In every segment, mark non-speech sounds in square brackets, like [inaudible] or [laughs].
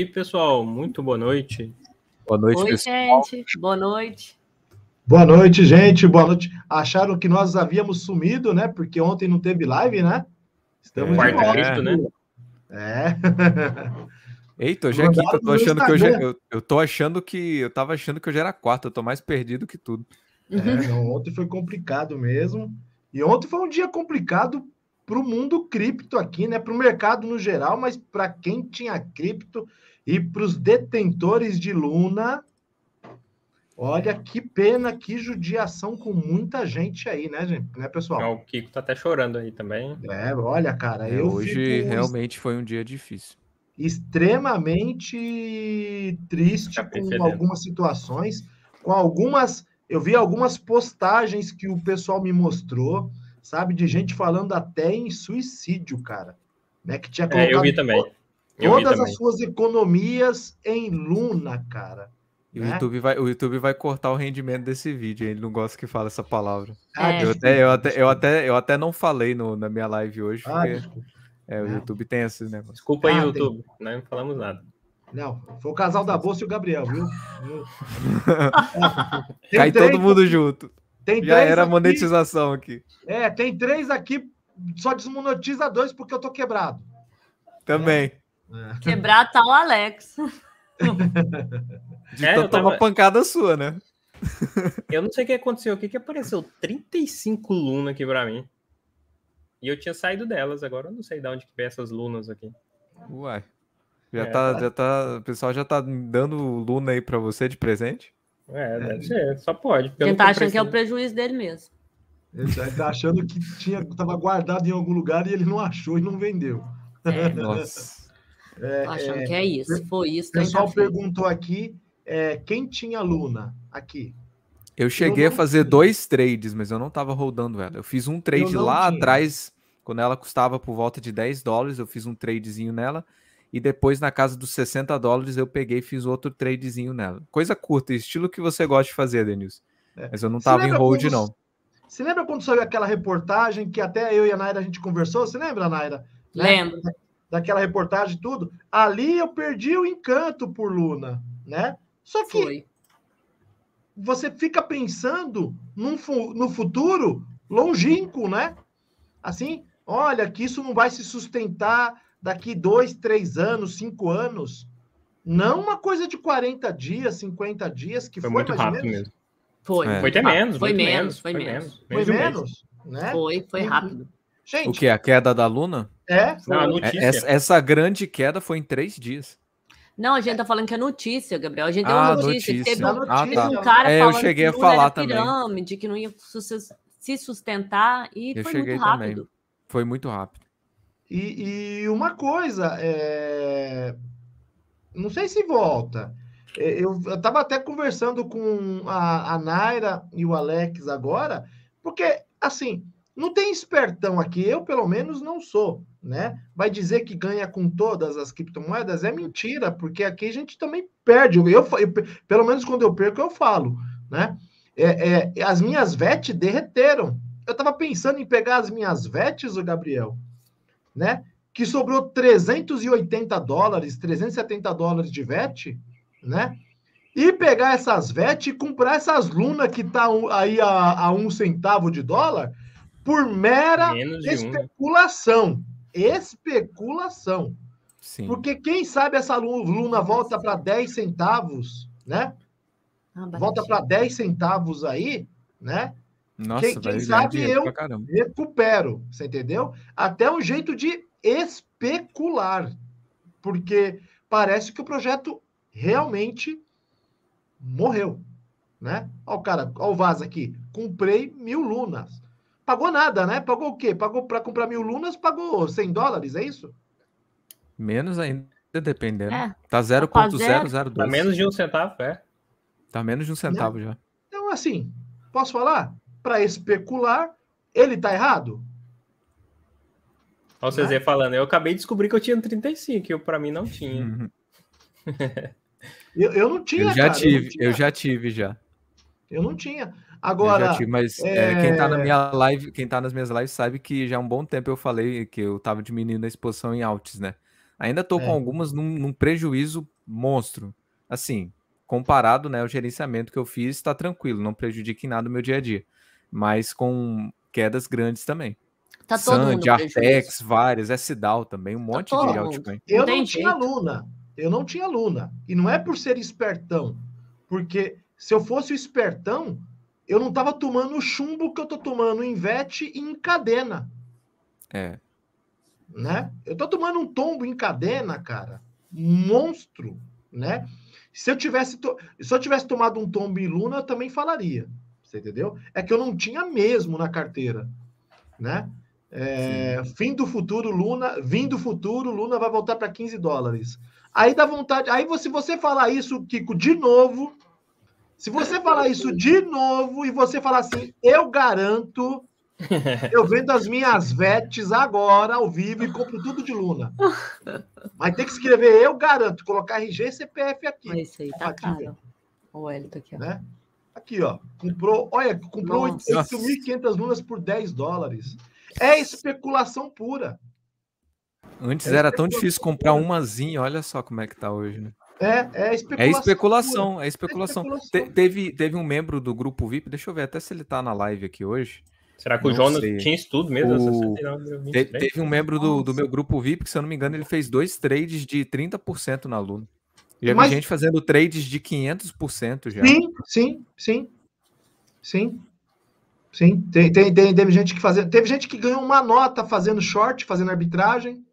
aí, pessoal. Muito boa noite. Boa noite, Oi, pessoal. gente. Boa noite. Boa noite, gente. Boa noite. Acharam que nós havíamos sumido, né? Porque ontem não teve live, né? Estamos é, de volta, né? É. [laughs] Eita, hoje é quinta. Eu tô achando que eu, já, eu, eu tô achando que eu tava achando que eu já era quarta. Eu tô mais perdido que tudo. É, não, ontem foi complicado mesmo. E ontem foi um dia complicado para o mundo cripto aqui, né? Para o mercado no geral, mas para quem tinha cripto, e para os detentores de Luna, olha que pena, que judiação com muita gente aí, né, gente? Né, pessoal? É, o Kiko tá até chorando aí também. É, olha, cara, é, hoje realmente foi um dia difícil. Extremamente triste tá com algumas situações, com algumas, eu vi algumas postagens que o pessoal me mostrou, sabe, de gente falando até em suicídio, cara. Né, que tinha colocado, é, eu vi também todas as suas economias em Luna, cara. E né? o, YouTube vai, o YouTube vai cortar o rendimento desse vídeo, ele não gosta que fala essa palavra. Ah, é. Eu, até, eu, até, eu, até, eu até não falei no, na minha live hoje, ah, porque é, o YouTube tem esse negócio. Desculpa aí, ah, YouTube, tem... não falamos nada. Não, foi o casal da Bolsa e o Gabriel, viu? é. [laughs] Cai todo mundo junto. Tem Já era aqui. monetização aqui. É, tem três aqui, só desmonetiza dois porque eu tô quebrado. Também. Né? É. Quebrar tal Alex. [laughs] De é, tava... uma pancada sua, né? [laughs] eu não sei o que aconteceu aqui, que apareceu 35 lunas aqui pra mim. E eu tinha saído delas, agora eu não sei de onde que vem essas lunas aqui. Uai. Já, é, tá, tá, já tá. O pessoal já tá dando luna aí pra você de presente? É, deve ser, só pode. Quem tá achando que é o né? prejuízo dele mesmo. Tá, ele tá achando que tinha, tava guardado em algum lugar e ele não achou e não vendeu. É. [laughs] Nossa. É, Achando é, que é isso, foi isso. O então pessoal perguntou aqui é, quem tinha Luna aqui. Eu cheguei eu a fazer tinha. dois trades, mas eu não estava rodando ela. Eu fiz um trade lá tinha. atrás, quando ela custava por volta de 10 dólares, eu fiz um tradezinho nela. E depois, na casa dos 60 dólares, eu peguei e fiz outro tradezinho nela. Coisa curta, estilo que você gosta de fazer, Denilson. É. Mas eu não estava em hold, quando... não. Você lembra quando saiu aquela reportagem que até eu e a Naira a gente conversou? Você lembra, Naira? Né? Lembro. É, daquela reportagem e tudo, ali eu perdi o encanto por Luna, né? Só que Foi. você fica pensando num, no futuro longínquo, né? Assim, olha, que isso não vai se sustentar daqui dois, três anos, cinco anos. Não uma coisa de 40 dias, 50 dias, que foi, foi muito rápido menos. mesmo. Foi. É. Foi até ah, menos. Foi menos, menos, foi menos. Foi menos, menos, menos né? Foi, foi uhum. rápido. Gente, o que? A queda da Luna? É, não, é, essa, essa, grande queda foi em três dias. Não, a gente tá falando que é notícia, Gabriel. A gente deu ah, uma notícia. notícia. Teve um, ah, tá. um cara é, eu cheguei a falar pirâmide, também. que não ia se sustentar e eu foi muito rápido. Também. Foi muito rápido. E, e uma coisa, é... não sei se volta. É, eu estava até conversando com a, a Naira e o Alex agora, porque, assim, não tem espertão aqui. Eu, pelo menos, não sou né? Vai dizer que ganha com todas as criptomoedas é mentira, porque aqui a gente também perde. Eu, eu pelo menos quando eu perco eu falo, né? É, é, as minhas VET derreteram. Eu estava pensando em pegar as minhas VETs, o Gabriel, né? Que sobrou 380 dólares, 370 dólares de VET, né? E pegar essas VET e comprar essas Luna que tá aí a, a um centavo de dólar por mera né? especulação. Um especulação. Sim. Porque quem sabe essa luna volta para 10 centavos, né? Ah, volta para 10 centavos aí, né? Nossa, quem, quem sabe eu recupero, você entendeu? Até um jeito de especular, porque parece que o projeto realmente morreu, né? o cara, o Vaz aqui, comprei mil lunas pagou nada, né? Pagou o quê? Pagou para comprar mil lunas, pagou 100 dólares, é isso? Menos ainda, dependendo. É. Tá 0,002. Tá, tá menos de um centavo, é. Tá menos de um centavo já. Então, assim, posso falar? Para especular, ele tá errado? Olha o Cezê né? falando, eu acabei de descobrir que eu tinha 35, eu para mim não tinha. Uhum. [laughs] eu, eu não tinha. Eu já cara, tive, eu, eu já tive já. Eu não tinha. Agora. Tive, mas é... É, quem tá na é minha live, quem tá nas minhas lives sabe que já há um bom tempo eu falei que eu tava diminuindo a exposição em altos, né? Ainda tô é. com algumas num, num, prejuízo monstro. Assim, comparado, né, ao gerenciamento que eu fiz, está tranquilo, não prejudica em nada o meu dia a dia. Mas com quedas grandes também. Tá todo Sand, Artex, várias, é Sidal também, um tá monte tá de altcoin. Eu não, não tinha Luna, Eu não tinha Luna, E não é por ser espertão, porque se eu fosse o espertão, eu não tava tomando o chumbo que eu tô tomando em vete e em cadena. É. Né? Eu tô tomando um tombo em cadena, cara. Monstro, né? Se eu tivesse to... se eu tivesse tomado um tombo em Luna, eu também falaria. Você entendeu? É que eu não tinha mesmo na carteira, né? É... fim do futuro, Luna, vim do futuro, Luna vai voltar para 15 dólares. Aí dá vontade, aí se você, você falar isso, Kiko, de novo, se você falar isso de novo e você falar assim, eu garanto, eu vendo as minhas vetes agora ao vivo e compro tudo de Luna. Mas tem que escrever, eu garanto, colocar RG e CPF aqui. É isso aí, tá caro. O Hélio tá aqui, ó. Né? Aqui, ó. Comprou, olha, comprou 8.500 lunas por 10 dólares. É especulação pura. Antes é era tão difícil comprar umazinha, olha só como é que tá hoje, né? É, é especulação. É especulação. É especulação. É te, teve, teve um membro do grupo VIP, deixa eu ver até se ele tá na live aqui hoje. Será que não o Jonas sei. tinha isso tudo mesmo? O... Né, te, teve um membro do, do meu grupo VIP que, se eu não me engano, ele fez dois trades de 30% na Luna. Já Mas... gente fazendo trades de 500% já. Sim, sim, sim. Sim. Sim. Tem, tem, tem, teve gente que fazendo. Teve gente que ganhou uma nota fazendo short, fazendo arbitragem.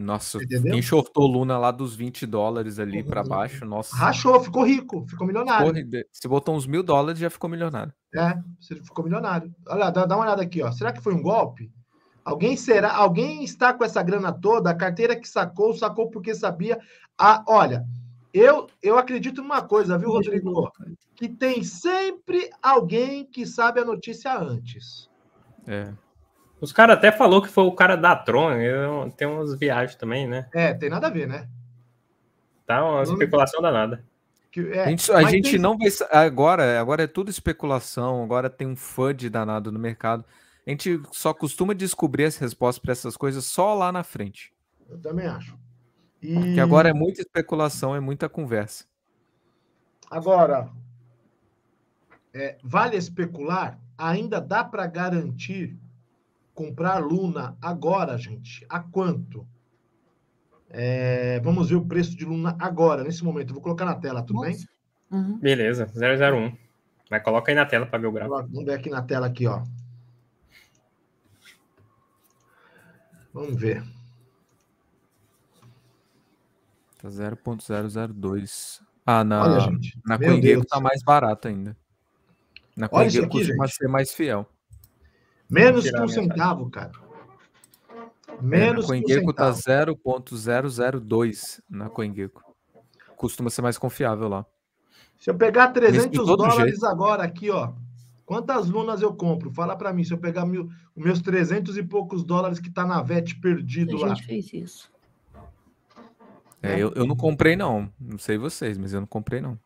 Nossa, Entendeu? Luna lá dos 20 dólares ali para baixo. Nossa. Rachou, ficou rico, ficou milionário. se botou uns mil dólares, já ficou milionário. É, você ficou milionário. Olha, dá, dá uma olhada aqui, ó. Será que foi um golpe? Alguém será, alguém está com essa grana toda, a carteira que sacou, sacou porque sabia. Ah, olha, eu, eu acredito numa coisa, viu, Rodrigo? Que tem sempre alguém que sabe a notícia antes. É. Os caras até falou que foi o cara da Tron. tem umas viagens também, né? É, tem nada a ver, né? Tá uma não... especulação danada. Que, é, a gente, a gente tem... não vai. Agora, agora é tudo especulação, agora tem um de danado no mercado. A gente só costuma descobrir as respostas para essas coisas só lá na frente. Eu também acho. E... Porque agora é muita especulação, é muita conversa. Agora, é, vale especular? Ainda dá para garantir comprar Luna agora, gente, a quanto? É, vamos ver o preço de Luna agora, nesse momento. Eu vou colocar na tela, tudo Nossa. bem? Uhum. Beleza, 001. Mas coloca aí na tela para ver o gráfico. Vamos ver aqui na tela, aqui, ó. Vamos ver. Tá 0.002. Ah, na, Olha, gente. na CoinGecko tá mais barato ainda. Na CoinGecko costuma gente. ser mais fiel. É, Menos que um centavo, cara. Menos centavo. na CoinGecko tá 0.002 na CoinGecko. Costuma ser mais confiável lá. Se eu pegar 300 dólares jeito. agora aqui, ó, quantas lunas eu compro? Fala para mim, se eu pegar mil, meus 300 e poucos dólares que tá na VET perdido lá. A gente lá. fez isso. É, é, eu, eu não comprei não, não sei vocês, mas eu não comprei não.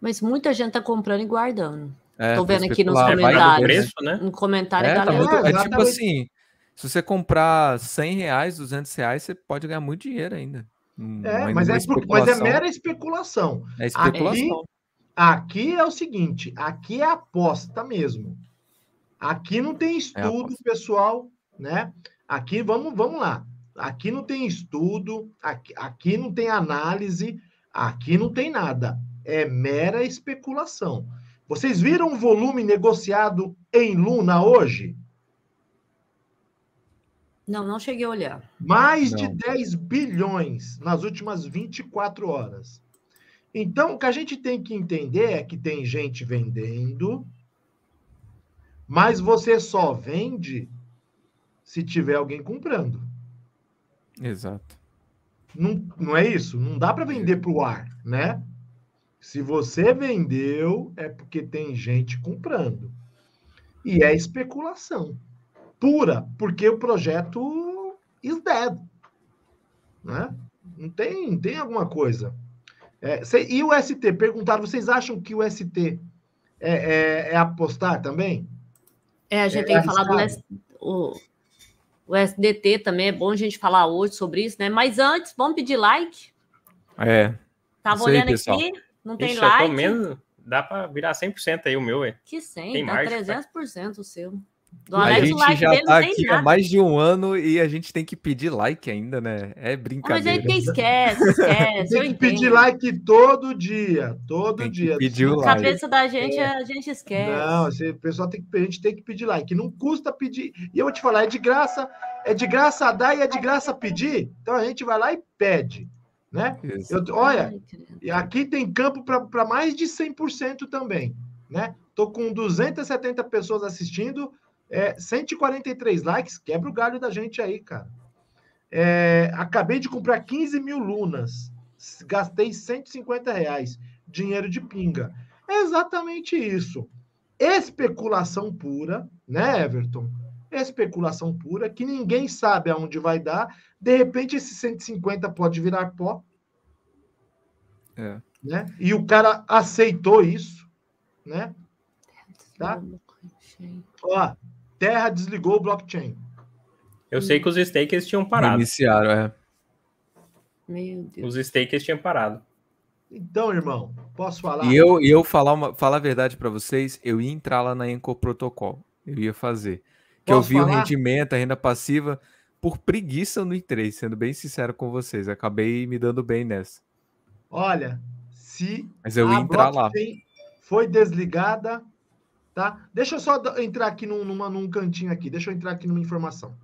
Mas muita gente tá comprando e guardando. É, Tô vendo aqui nos é, comentários. Preço, né? No comentário é, tá, tá muito, é tipo assim, se você comprar 100 reais, 200 reais, você pode ganhar muito dinheiro ainda. Hum, é, mas é, mas é, é, é mera especulação. É especulação. Aqui, aqui é o seguinte, aqui é aposta mesmo. Aqui não tem estudo, é pessoal, né? Aqui, vamos, vamos lá. Aqui não tem estudo, aqui, aqui não tem análise, aqui não tem nada. É mera especulação. Vocês viram o volume negociado em Luna hoje? Não, não cheguei a olhar. Mais não. de 10 bilhões nas últimas 24 horas. Então, o que a gente tem que entender é que tem gente vendendo, mas você só vende se tiver alguém comprando. Exato. Não, não é isso? Não dá para vender para o ar, né? Se você vendeu, é porque tem gente comprando. E é especulação pura, porque o projeto is dead. Né? Não tem, tem alguma coisa. É, cê, e o ST? Perguntaram, vocês acham que o ST é, é, é apostar também? É, a gente é tem que falar do o, o SDT também, é bom a gente falar hoje sobre isso, né? Mas antes, vamos pedir like. É. Tava olhando aí, aqui. Não tem Ixi, like. Eu menos, dá para virar 100% aí o meu, hein Que 100, tem mais margem, 300% tá. o seu. Do a gente like já tá aqui nada. há mais de um ano e a gente tem que pedir like ainda, né? É brincadeira. Mas a gente esquece, esquece. tem que pedir like todo dia, todo dia. Pedir o like. cabeça da gente, é. a gente esquece. Não, o pessoal tem que, a gente tem que pedir like. Não custa pedir. E eu vou te falar, é de graça, é de graça dar e é de graça pedir. Então a gente vai lá e pede. Né? Eu, olha, aqui tem campo para mais de 100% também. né? Estou com 270 pessoas assistindo, é, 143 likes, quebra o galho da gente aí, cara. É, acabei de comprar 15 mil lunas, gastei 150 reais, dinheiro de pinga. É exatamente isso. Especulação pura, né, Everton? Especulação pura, que ninguém sabe aonde vai dar, de repente, esse 150 pode virar pó. É. Né? E o cara aceitou isso, né? Tá? Ó, Terra desligou o blockchain. Eu sei que os stakers tinham parado. Iniciaram, é. Meu Deus. Os stakers tinham parado. Então, irmão, posso falar? E eu, eu falar, uma, falar a verdade para vocês, eu ia entrar lá na Enco Protocol. Eu ia fazer. que eu vi falar? o rendimento, a renda passiva por preguiça no e 3 sendo bem sincero com vocês. Acabei me dando bem nessa. Olha, se. Mas eu ia entrar lá. Foi desligada, tá? Deixa eu só entrar aqui num, numa, num cantinho aqui. Deixa eu entrar aqui numa informação.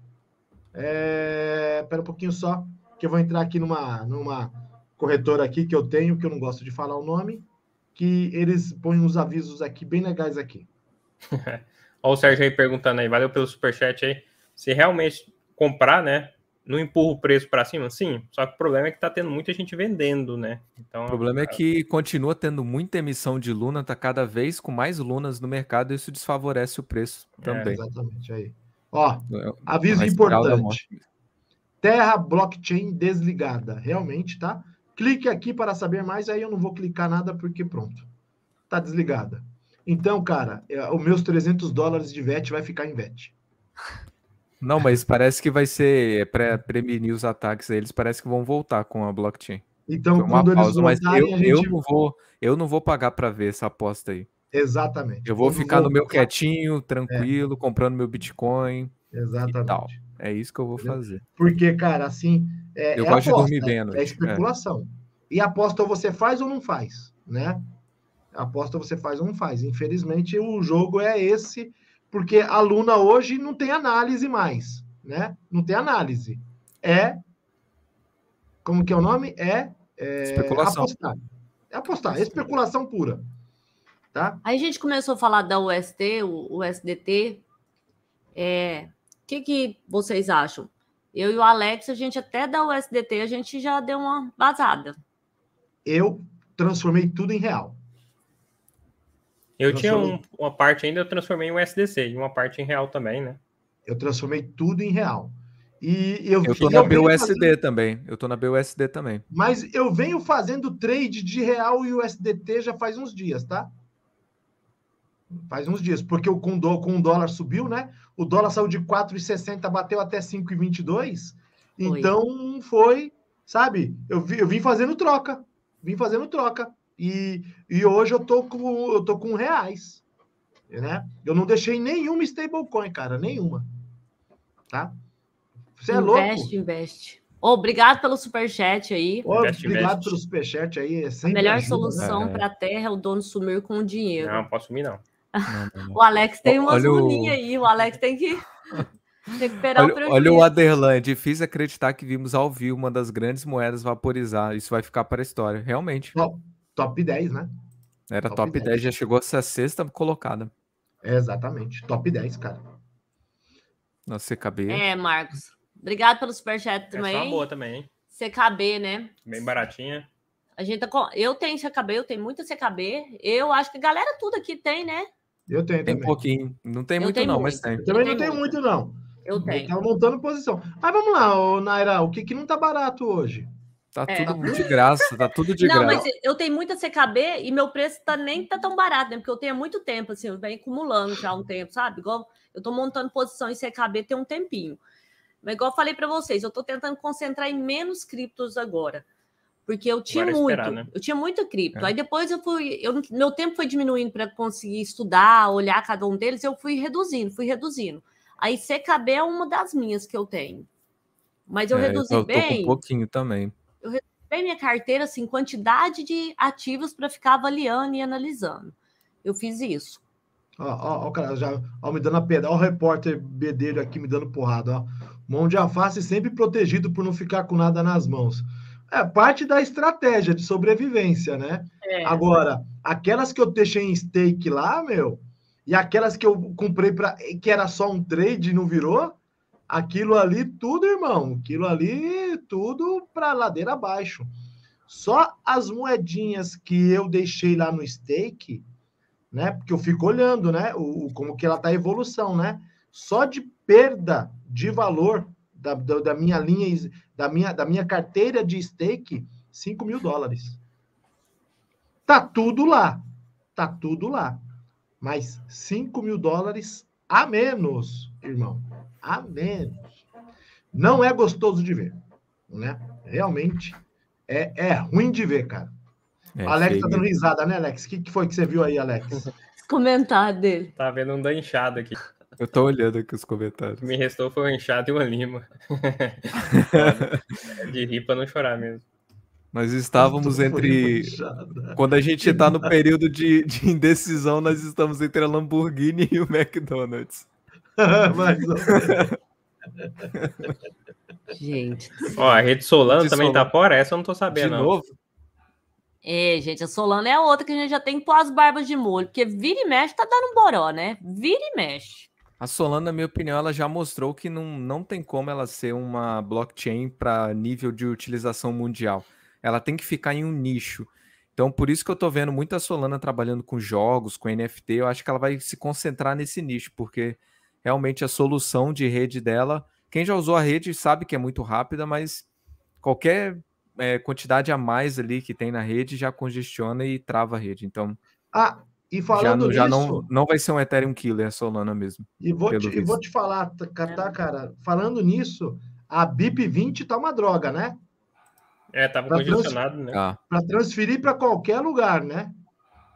É... Pera um pouquinho só, que eu vou entrar aqui numa, numa corretora aqui que eu tenho, que eu não gosto de falar o nome, que eles põem uns avisos aqui bem legais aqui. Olha [laughs] o Sérgio aí perguntando aí, valeu pelo superchat aí. Se realmente comprar, né? Não empurra o preço para cima? Sim, só que o problema é que está tendo muita gente vendendo, né? Então, o problema é que continua tendo muita emissão de Luna, está cada vez com mais Lunas no mercado e isso desfavorece o preço é, também. É, exatamente, aí. Ó, é, é aviso importante. Terra blockchain desligada, realmente, tá? Clique aqui para saber mais, aí eu não vou clicar nada porque pronto. Tá desligada. Então, cara, os meus 300 dólares de VET vai ficar em VET. Não, mas parece que vai ser para prevenir os ataques. Eles parece que vão voltar com a blockchain. Então, quando pausa, eles voltarem, mas eu, gente... eu não vou, eu não vou pagar para ver essa aposta aí. Exatamente. Eu vou quando ficar voltar... no meu quietinho, tranquilo, é. comprando meu Bitcoin. Exatamente. É isso que eu vou fazer. Porque, cara, assim, é, eu é gosto aposta, de dormir bem, né? é especulação. É. E aposta você faz ou não faz, né? Aposta você faz ou não faz. Infelizmente, o jogo é esse porque aluna hoje não tem análise mais, né? Não tem análise. É como que é o nome? É, é especulação. apostar. É apostar, é especulação pura. Tá? Aí a gente começou a falar da UST, o SDT. É, o que, que vocês acham? Eu e o Alex, a gente até da USDT, a gente já deu uma vazada. Eu transformei tudo em real. Eu tinha um, uma parte ainda, eu transformei em USDC, e uma parte em real também, né? Eu transformei tudo em real. E eu, eu tô na BUSD fazendo... também. Eu tô na BUSD também. Mas eu venho fazendo trade de real e USDT já faz uns dias, tá? Faz uns dias, porque o com, do, com o dólar subiu, né? O dólar saiu de 4,60, bateu até 5,22. Então foi, sabe? Eu, eu vim fazendo troca. Vim fazendo troca. E, e hoje eu tô com eu tô com reais, né? Eu não deixei nenhuma stablecoin, cara, nenhuma. Tá? Você é louco? Investe, investe. Obrigado pelo superchat aí. investe, obrigado investe. pelo superchat aí. É a melhor ajuda, solução né? para a terra é o dono sumir com o dinheiro. Não, posso sumir, não. não, não [laughs] o Alex tem uma zoninha aí. O Alex tem que [laughs] recuperar olha, o Olha o Aderlan, é difícil acreditar que vimos ao vivo uma das grandes moedas vaporizar. Isso vai ficar para a história, realmente top 10, né? Era top, top 10. 10. já chegou a ser a sexta colocada. É, exatamente, top 10, cara. Nossa, CKB. É, Marcos. Obrigado pelo superchat também. É uma boa também, hein? CKB, né? Bem baratinha. A gente tá com... Eu tenho CKB, eu tenho muita CKB. Eu acho que a galera tudo aqui tem, né? Eu tenho tem também. Tem um pouquinho. Não tem muito, não, muito. mas tem. Eu também eu não tem muito, não. Eu tenho. Tá montando posição. Mas ah, vamos lá, Naira, o que, que não tá barato hoje? Tá é. tudo de graça, tá tudo de não, graça. Não, mas eu tenho muita CKB e meu preço tá, nem tá tão barato, né? Porque eu tenho muito tempo, assim, eu venho acumulando já um tempo, sabe? Igual eu tô montando posição em CKB tem um tempinho. Mas igual eu falei para vocês, eu tô tentando concentrar em menos criptos agora. Porque eu tinha é muito, né? eu tinha muita cripto. É. Aí depois eu fui, eu, meu tempo foi diminuindo para conseguir estudar, olhar cada um deles, eu fui reduzindo, fui reduzindo. Aí CKB é uma das minhas que eu tenho. Mas eu é, reduzi eu tô, bem. Tô com um pouquinho também eu reservei minha carteira assim, quantidade de ativos para ficar avaliando e analisando. Eu fiz isso. Ó, ó, ó, cara, já, ó, me dando a pedra. Ó, o repórter bedelho aqui me dando porrada. Ó. Mão de alface sempre protegido por não ficar com nada nas mãos. É parte da estratégia de sobrevivência, né? É, Agora, aquelas que eu deixei em stake lá, meu, e aquelas que eu comprei para que era só um trade e não virou, aquilo ali tudo, irmão, aquilo ali tudo para ladeira abaixo. Só as moedinhas que eu deixei lá no stake, né? Porque eu fico olhando, né? O, como que ela tá a evolução, né? Só de perda de valor da, da, da minha linha, da minha, da minha carteira de stake, 5 mil dólares. Tá tudo lá. Tá tudo lá. Mas 5 mil dólares a menos, irmão a menos. Não é gostoso de ver, né? Realmente é, é ruim de ver, cara. É, Alex tá feio. tá dando risada, né, Alex? O que, que, foi que você viu aí, Alex? [laughs] Comentário dele. Tá vendo um danchado aqui. Eu tô olhando aqui os comentários. Me restou foi um enxado e uma lima. [laughs] É de rir pra não chorar mesmo. Nós estávamos entre. Quando a gente está no período de, de, indecisão, nós estamos entre a Lamborghini e o McDonald's. [laughs] Mais ou menos. Gente. Ó, a rede Solano rede também tá Solano. tá fora? Essa eu não tô sabendo. De novo? É, gente, a Solano é a outra que a gente já tem que pôr as barbas de molho, porque vira e mexe tá dando um boró, né? Vira e mexe. A Solana, na minha opinião, ela já mostrou que não, não tem como ela ser uma blockchain para nível de utilização mundial. Ela tem que ficar em um nicho. Então, por isso que eu tô vendo muita Solana trabalhando com jogos, com NFT. Eu acho que ela vai se concentrar nesse nicho, porque realmente a solução de rede dela. Quem já usou a rede sabe que é muito rápida, mas qualquer é, quantidade a mais ali que tem na rede já congestiona e trava a rede. Então. Ah, e falando já, já não, não vai ser um Ethereum Killer a Solana mesmo. E vou, te, e vou te falar, tá, cara, falando nisso, a BIP20 tá uma droga, né? É, tava pra congestionado, trans... né? Ah. Tá. Para transferir para qualquer lugar, né?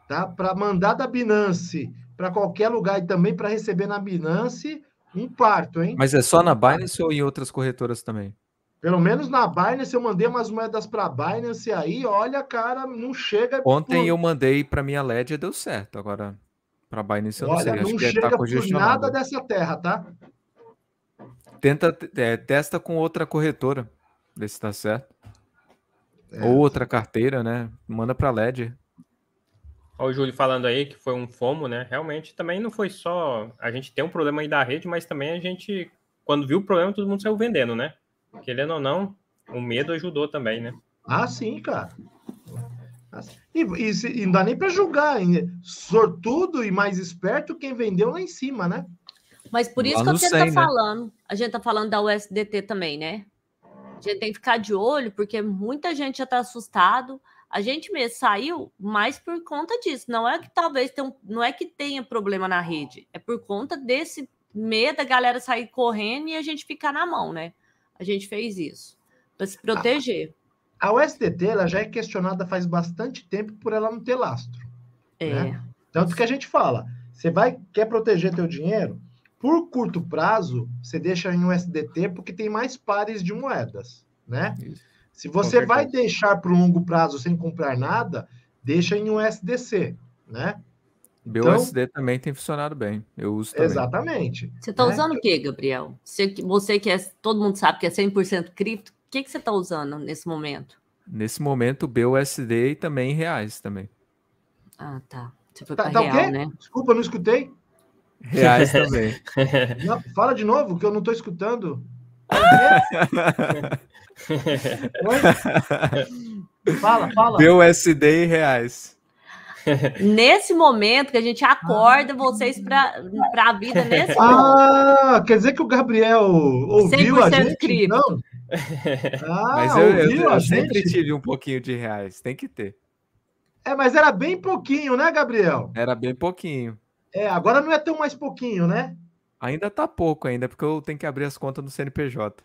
Tá? Para mandar da Binance para qualquer lugar e também para receber na Binance um parto, hein? Mas é só na Binance ou em outras corretoras também? Pelo menos na Binance, eu mandei umas moedas para Binance aí, olha, cara, não chega. Ontem por... eu mandei para minha Ledger, deu certo. Agora, para Binance, eu olha, não sei. Não acho chega que tá por nada dessa terra, tá? Tenta, é, testa com outra corretora, ver se está certo. É. Ou outra carteira, né? Manda para Ledger. Olha o Júlio falando aí que foi um FOMO, né? Realmente também não foi só. A gente tem um problema aí da rede, mas também a gente, quando viu o problema, todo mundo saiu vendendo, né? Querendo ou não, o medo ajudou também, né? Ah, sim, cara. Ah, e, e, e não dá nem para julgar. Sortudo e mais esperto quem vendeu lá em cima, né? Mas por isso que a gente 100, tá né? falando. A gente tá falando da USDT também, né? A gente tem que ficar de olho, porque muita gente já tá assustado. A gente mesmo saiu mais por conta disso. Não é que talvez tenha, não é que tenha problema na rede, é por conta desse medo da galera sair correndo e a gente ficar na mão, né? A gente fez isso para se proteger. A, a USDT ela já é questionada faz bastante tempo por ela não ter lastro. É. Né? Tanto que a gente fala, você vai quer proteger teu dinheiro, por curto prazo, você deixa em USDT porque tem mais pares de moedas, né? Isso. Se você vai deixar para o longo prazo sem comprar nada, deixa em um SDC, né? BUSD então, também tem funcionado bem. Eu uso também. Exatamente. Você está né? usando o que, Gabriel? Você, você que é, todo mundo sabe que é 100% cripto, o que, que você está usando nesse momento? Nesse momento, BUSD e também reais também. Ah, tá. Você foi tá, tá real, né? Desculpa, não escutei. Reais também. [laughs] não, fala de novo, que eu não estou escutando fala, fala. Deu SD em reais. Nesse momento que a gente acorda vocês para a vida nesse Ah, quer dizer que o Gabriel ouviu a gente, cripto. não? Ah, mas eu, eu, eu sempre tive um pouquinho de reais, tem que ter. É, mas era bem pouquinho, né, Gabriel? Era bem pouquinho. É, agora não é tão mais pouquinho, né? Ainda tá pouco ainda, porque eu tenho que abrir as contas no CNPJ.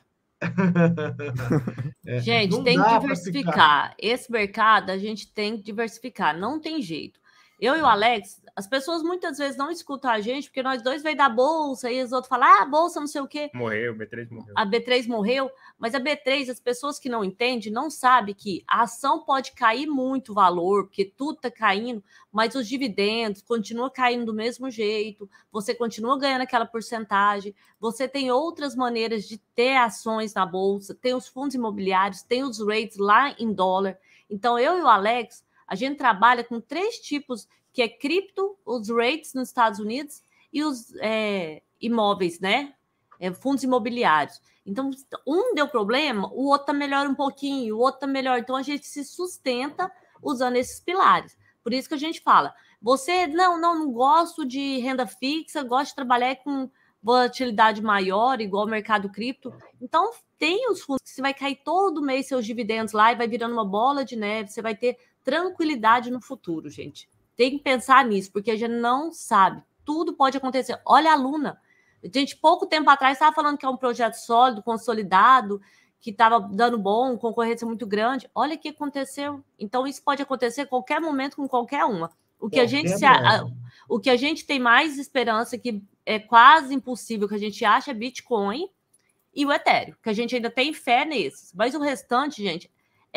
[laughs] é, gente, tem que diversificar. Esse mercado a gente tem que diversificar, não tem jeito. Eu e o Alex, as pessoas muitas vezes não escutam a gente, porque nós dois veio da bolsa, e os outros falam, ah, a bolsa não sei o quê. Morreu, B3 morreu. A B3 morreu, mas a B3, as pessoas que não entendem, não sabem que a ação pode cair muito o valor, porque tudo está caindo, mas os dividendos continuam caindo do mesmo jeito, você continua ganhando aquela porcentagem, você tem outras maneiras de ter ações na bolsa, tem os fundos imobiliários, tem os rates lá em dólar. Então, eu e o Alex, a gente trabalha com três tipos que é cripto, os rates nos Estados Unidos e os é, imóveis, né? É, fundos imobiliários. Então, um deu problema, o outro tá melhor um pouquinho, o outro tá melhor. Então, a gente se sustenta usando esses pilares. Por isso que a gente fala: você não, não, não gosto de renda fixa, gosto de trabalhar com volatilidade maior, igual o mercado cripto. Então, tem os fundos que você vai cair todo mês seus dividendos lá e vai virando uma bola de neve, você vai ter tranquilidade no futuro, gente. Tem que pensar nisso, porque a gente não sabe. Tudo pode acontecer. Olha a Luna. A gente, pouco tempo atrás, estava falando que é um projeto sólido, consolidado, que estava dando bom, concorrência muito grande. Olha o que aconteceu. Então, isso pode acontecer a qualquer momento com qualquer uma. O que, é a gente se, a, o que a gente tem mais esperança, que é quase impossível que a gente ache, é Bitcoin e o Ethereum, que a gente ainda tem fé nesses. Mas o restante, gente,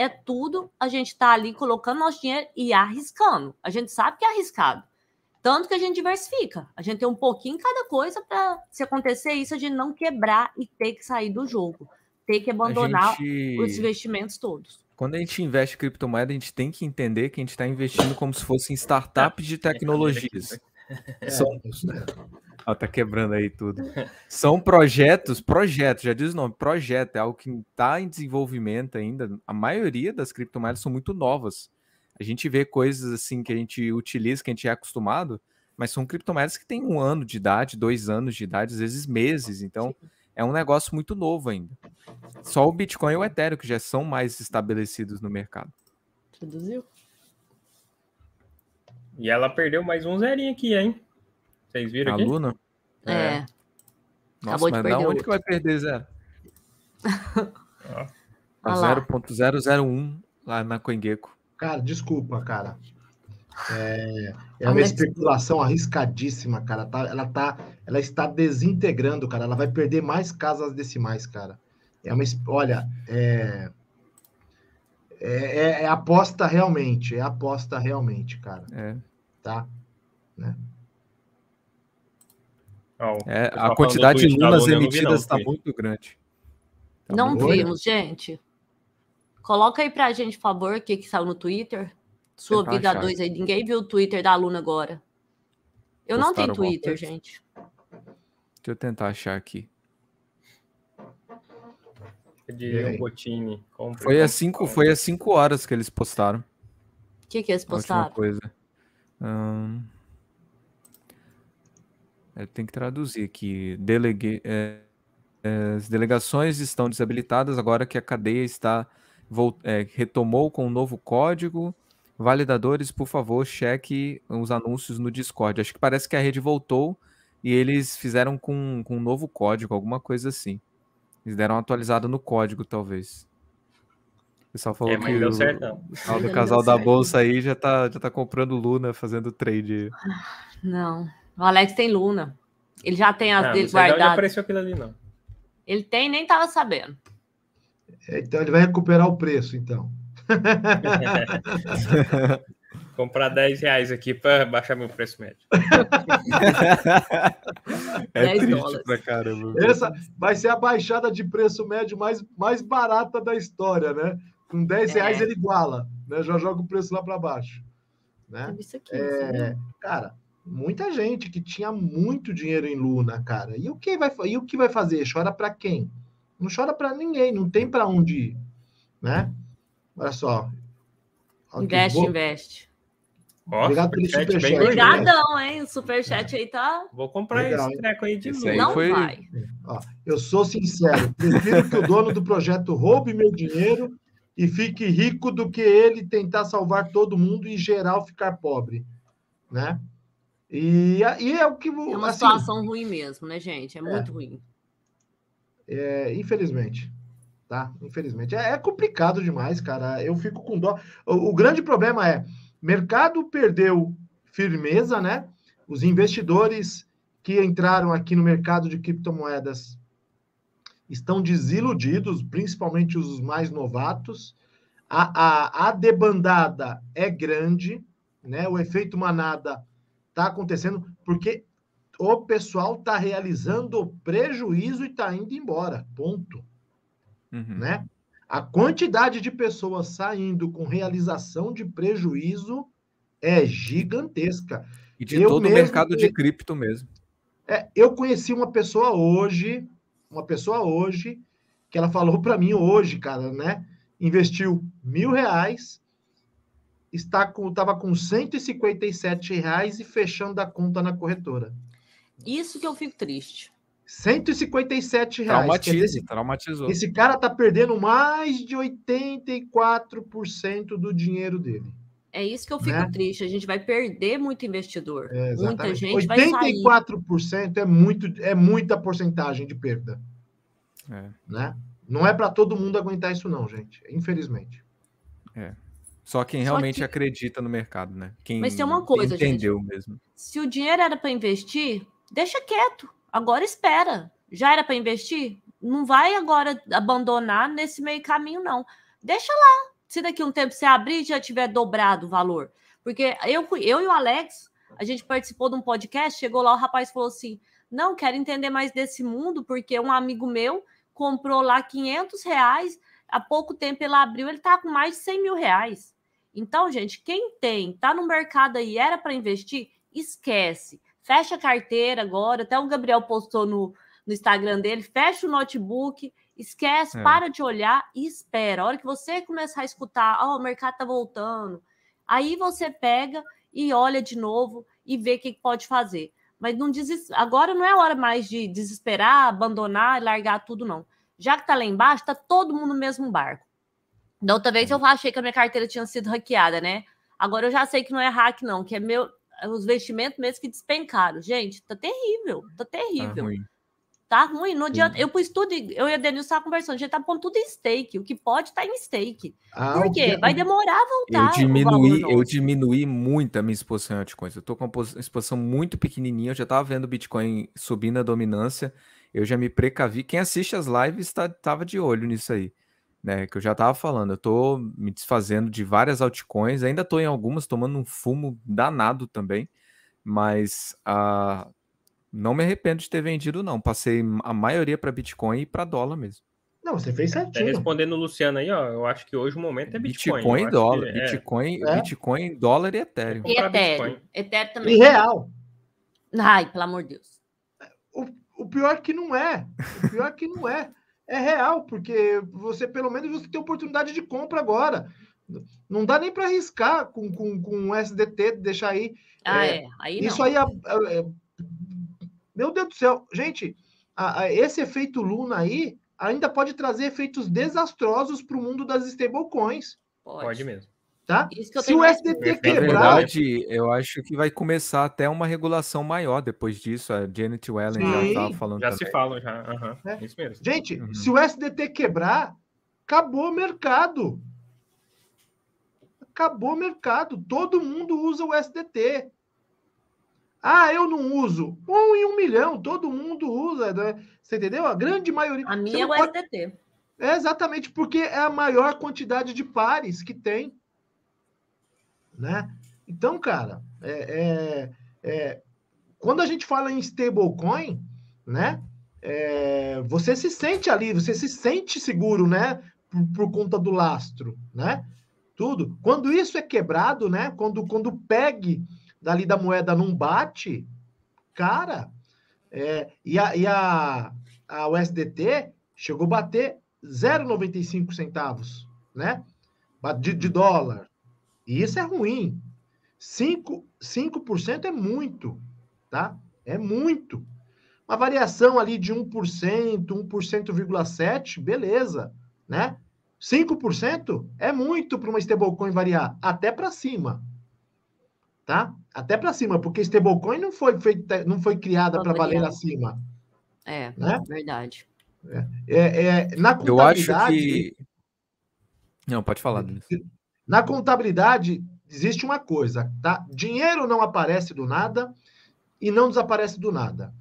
é tudo a gente está ali colocando nosso dinheiro e arriscando. A gente sabe que é arriscado. Tanto que a gente diversifica. A gente tem um pouquinho em cada coisa para, se acontecer isso, a gente não quebrar e ter que sair do jogo. Ter que abandonar gente... os investimentos todos. Quando a gente investe em criptomoeda, a gente tem que entender que a gente está investindo como se fosse em startups tá. de tecnologias. É. É. Né? Ó, tá quebrando aí tudo. São projetos, projetos, já diz o nome, projeto, é algo que está em desenvolvimento ainda. A maioria das criptomoedas são muito novas. A gente vê coisas assim que a gente utiliza, que a gente é acostumado, mas são criptomoedas que têm um ano de idade, dois anos de idade, às vezes meses. Então, é um negócio muito novo ainda. Só o Bitcoin e o Ethereum que já são mais estabelecidos no mercado. Traduziu? E ela perdeu mais um zerinho aqui, hein? Vocês viram a aqui? A Luna? É. é. Nossa, Acabou mas de perder. Da onde que vai perder zero? [laughs] Tá a 0.001 lá na CoinGecko. Cara, desculpa, cara. É, é uma especulação arriscadíssima, cara. Tá, ela, tá, ela está desintegrando, cara. Ela vai perder mais casas decimais, cara. É uma. Olha, é, é, é, é, aposta realmente, é aposta realmente, cara. É. Tá? Né? é, a quantidade de lunas emitidas está muito grande. Tá não muito vimos, gente. Coloca aí pra gente, por favor, o que, que saiu no Twitter. Sua Você vida 2 aí. Ninguém viu o Twitter da aluna agora. Eu Postaram não tenho Twitter, gente. Deixa eu tentar achar aqui. De Foi às 5 foi às cinco horas que eles postaram. O que que eles postaram? Coisa. Hum... Tem que traduzir aqui. Delegue... É, é... As delegações estão desabilitadas agora que a cadeia está volt é, retomou com um novo código. Validadores, por favor, cheque os anúncios no Discord. Acho que parece que a rede voltou e eles fizeram com, com um novo código, alguma coisa assim. Eles deram uma atualizada no código, talvez. O pessoal falou é, que deu o, certo, o [laughs] casal da bolsa aí já tá, já tá comprando Luna, fazendo trade. Não, o Alex tem Luna. Ele já tem as não, dele guardadas. Não apareceu aquilo ali, não. Ele tem nem tava sabendo. É, então ele vai recuperar o preço, então. [laughs] [laughs] Comprar 10 reais aqui para baixar meu preço médio. [laughs] é 10 triste dólares. pra caramba. Essa vai ser a baixada de preço médio mais, mais barata da história, né? Com 10 é. reais ele iguala, né? Já joga o preço lá para baixo. Né? Isso aqui, é, cara, muita gente que tinha muito dinheiro em Luna, cara. E o que vai, e o que vai fazer? Chora para quem? Não chora para ninguém, não tem para onde ir, né? Olha só. investe, investe. Obrigado pelo superchat. Super né? Obrigadão, hein? O superchat é. aí tá. Vou comprar Legal, esse treco aí de novo. Não foi... vai. Ó, eu sou sincero, prefiro que o dono do projeto roube meu dinheiro e fique rico do que ele tentar salvar todo mundo e em geral ficar pobre, né? E, e é o que é uma assim, situação ruim mesmo, né, gente? É muito é, ruim. É, infelizmente, tá? Infelizmente é, é, complicado demais, cara. Eu fico com dó. O, o grande problema é mercado perdeu firmeza, né? Os investidores que entraram aqui no mercado de criptomoedas estão desiludidos, principalmente os mais novatos. A, a, a debandada é grande, né? O efeito manada está acontecendo porque o pessoal está realizando prejuízo e está indo embora, ponto. Uhum. Né? A quantidade de pessoas saindo com realização de prejuízo é gigantesca. E de eu todo o mercado de cripto mesmo. É, eu conheci uma pessoa hoje, uma pessoa hoje, que ela falou para mim hoje, cara, né? Investiu mil reais, está com, estava com 157 reais e fechando a conta na corretora. Isso que eu fico triste. 157 reais. Traumatize, dizer, traumatizou. Esse cara tá perdendo mais de 84% do dinheiro dele. É isso que eu né? fico né? triste. A gente vai perder muito investidor. É, Muita gente 84% vai sair. é muito, é muita porcentagem de perda. É. Né? Não é para todo mundo aguentar isso, não, gente. Infelizmente. É. Só quem realmente Só que... acredita no mercado, né? Quem Mas tem uma coisa, entendeu gente. mesmo. Se o dinheiro era para investir, deixa quieto. Agora espera. Já era para investir? Não vai agora abandonar nesse meio caminho, não. Deixa lá. Se daqui a um tempo você abrir já tiver dobrado o valor. Porque eu, eu e o Alex, a gente participou de um podcast, chegou lá, o rapaz falou assim: não, quero entender mais desse mundo, porque um amigo meu comprou lá 500 reais, há pouco tempo ele abriu, ele está com mais de 100 mil reais. Então, gente, quem tem, tá no mercado aí, era para investir, esquece fecha a carteira agora. Até o Gabriel postou no, no Instagram dele: fecha o notebook, esquece, é. para de olhar e espera. A hora que você começar a escutar, oh, o mercado tá voltando, aí você pega e olha de novo e vê o que pode fazer. Mas não desist... agora não é hora mais de desesperar, abandonar e largar tudo, não. Já que tá lá embaixo, tá todo mundo no mesmo barco. Da outra vez eu é. achei que a minha carteira tinha sido hackeada, né? Agora eu já sei que não é hack, não, que é meu, os vestimentos mesmo que despencaram. Gente, tá terrível, tá, tá terrível. Tá ruim. Tá ruim, não adianta. Sim. Eu pus tudo, eu e a Denilson estava conversando, a gente tá pondo tudo em stake, o que pode tá em stake. Ah, Por quê? Vai demorar a voltar. Eu diminuí, eu diminuí muito a minha exposição em altcoins. Eu tô com uma exposição muito pequenininha, eu já tava vendo o Bitcoin subindo a dominância, eu já me precavi. Quem assiste as lives tá, tava de olho nisso aí né, que eu já estava falando, eu estou me desfazendo de várias altcoins, ainda estou em algumas tomando um fumo danado também, mas ah, não me arrependo de ter vendido não, passei a maioria para Bitcoin e para dólar mesmo. Não, você fez tá certinho. Respondendo o Luciano aí, ó, eu acho que hoje o momento é Bitcoin. Bitcoin, dólar, é. Bitcoin, é. Bitcoin, dólar e Ethereum. E Ethereum. Ethereum também. E real. Ai, pelo amor de Deus. O, o pior é que não é. O pior é que não é é real, porque você pelo menos você tem oportunidade de compra agora. Não dá nem para arriscar com, com, com um SDT, deixar aí. Ah, é, é. Aí isso não. aí. É, é, meu Deus do céu. Gente, a, a, esse efeito Luna aí ainda pode trazer efeitos desastrosos para o mundo das stablecoins. Pode. pode mesmo. Tá? Se o SDT quebrar. Na verdade, eu acho que vai começar até uma regulação maior depois disso. A Janet Wellen já estava falando. Já também. se fala, já. Uhum. É. Isso Gente, uhum. se o SDT quebrar, acabou o mercado. Acabou o mercado. Todo mundo usa o SDT. Ah, eu não uso. Um em um milhão, todo mundo usa. Né? Você entendeu? A grande maioria. A minha é o pode... SDT. É exatamente, porque é a maior quantidade de pares que tem né? Então, cara, é, é, é, quando a gente fala em stablecoin, né? É, você se sente ali, você se sente seguro, né? Por, por, conta do lastro, né? Tudo. Quando isso é quebrado, né? Quando, quando o PEG dali da moeda não bate, cara, é, e a, e a, a USDT chegou a bater 0,95 centavos, né? De, de dólar, e isso é ruim. 5%, 5 é muito, tá? É muito. Uma variação ali de 1%, 1,7%, beleza, né? 5% é muito para uma stablecoin variar, até para cima, tá? Até para cima, porque stablecoin não foi feita, não foi criada para valer acima. É, né? verdade. É, é, é na contabilidade... Eu acho que... Não, pode falar. Denise. Na contabilidade, existe uma coisa, tá? Dinheiro não aparece do nada e não desaparece do nada.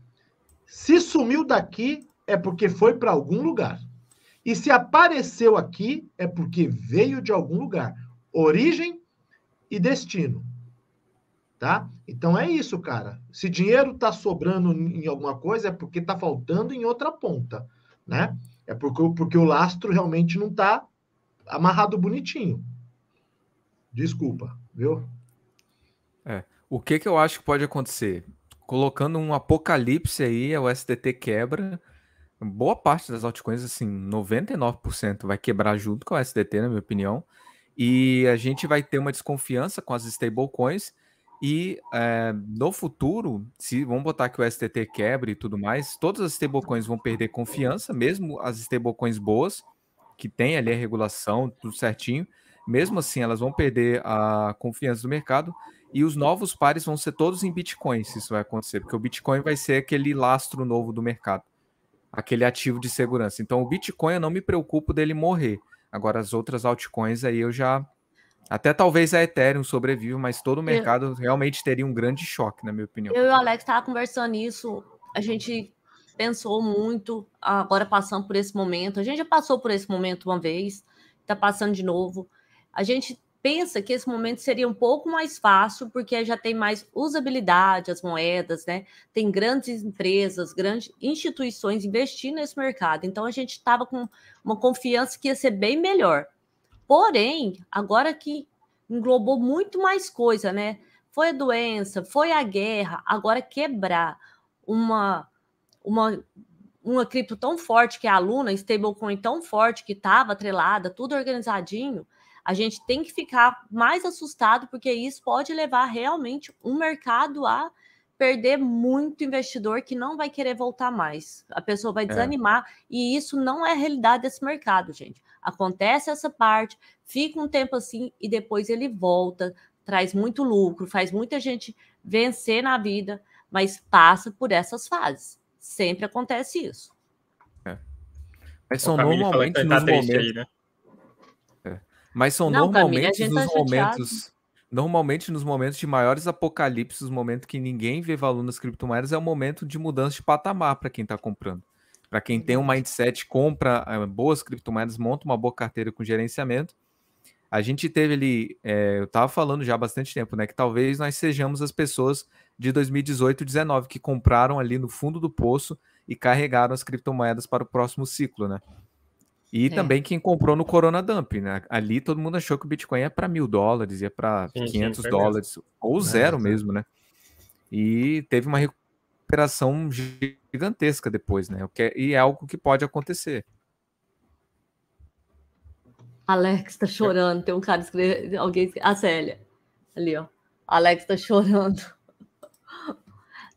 Se sumiu daqui, é porque foi para algum lugar. E se apareceu aqui, é porque veio de algum lugar. Origem e destino. Tá? Então é isso, cara. Se dinheiro está sobrando em alguma coisa, é porque está faltando em outra ponta, né? É porque, porque o lastro realmente não está amarrado bonitinho. Desculpa, viu? É. O que, que eu acho que pode acontecer? Colocando um apocalipse aí, o SDT quebra. Boa parte das altcoins, assim, 99% vai quebrar junto com o SDT, na minha opinião. E a gente vai ter uma desconfiança com as stablecoins. E é, no futuro, se vamos botar que o STT quebre e tudo mais, todas as stablecoins vão perder confiança, mesmo as stablecoins boas, que tem ali a regulação, tudo certinho. Mesmo assim, elas vão perder a confiança do mercado e os novos pares vão ser todos em Bitcoin, se isso vai acontecer, porque o Bitcoin vai ser aquele lastro novo do mercado, aquele ativo de segurança. Então, o Bitcoin eu não me preocupo dele morrer. Agora, as outras altcoins aí eu já. Até talvez a Ethereum sobreviva, mas todo o mercado eu... realmente teria um grande choque, na minha opinião. Eu e o Alex estávamos conversando isso. A gente pensou muito, agora passando por esse momento. A gente já passou por esse momento uma vez, está passando de novo a gente pensa que esse momento seria um pouco mais fácil, porque já tem mais usabilidade as moedas, né? Tem grandes empresas, grandes instituições investindo nesse mercado. Então a gente estava com uma confiança que ia ser bem melhor. Porém, agora que englobou muito mais coisa, né? Foi a doença, foi a guerra, agora quebrar uma uma uma cripto tão forte que é a Luna, stablecoin tão forte que estava atrelada, tudo organizadinho, a gente tem que ficar mais assustado, porque isso pode levar realmente o um mercado a perder muito investidor que não vai querer voltar mais. A pessoa vai é. desanimar é. e isso não é a realidade desse mercado, gente. Acontece essa parte, fica um tempo assim e depois ele volta, traz muito lucro, faz muita gente vencer na vida, mas passa por essas fases. Sempre acontece isso. É. Mas são normalmente nos tá momentos... Aí, né? Mas são Não, normalmente nos tá momentos. Chateado. Normalmente, nos momentos de maiores apocalipses, os momentos que ninguém vê valor nas criptomoedas, é o momento de mudança de patamar para quem está comprando. Para quem tem um mindset, compra eh, boas criptomoedas, monta uma boa carteira com gerenciamento. A gente teve ali, é, eu estava falando já há bastante tempo, né? Que talvez nós sejamos as pessoas de 2018 e 2019 que compraram ali no fundo do poço e carregaram as criptomoedas para o próximo ciclo, né? E é. também quem comprou no Corona Dump, né? Ali todo mundo achou que o Bitcoin ia para mil dólares, ia para 500 sim, dólares, mesmo. ou zero é, mesmo, né? E teve uma recuperação gigantesca depois, né? É, e é algo que pode acontecer. Alex tá chorando, tem um cara escrevendo, alguém, a Célia, ali, ó. Alex tá chorando.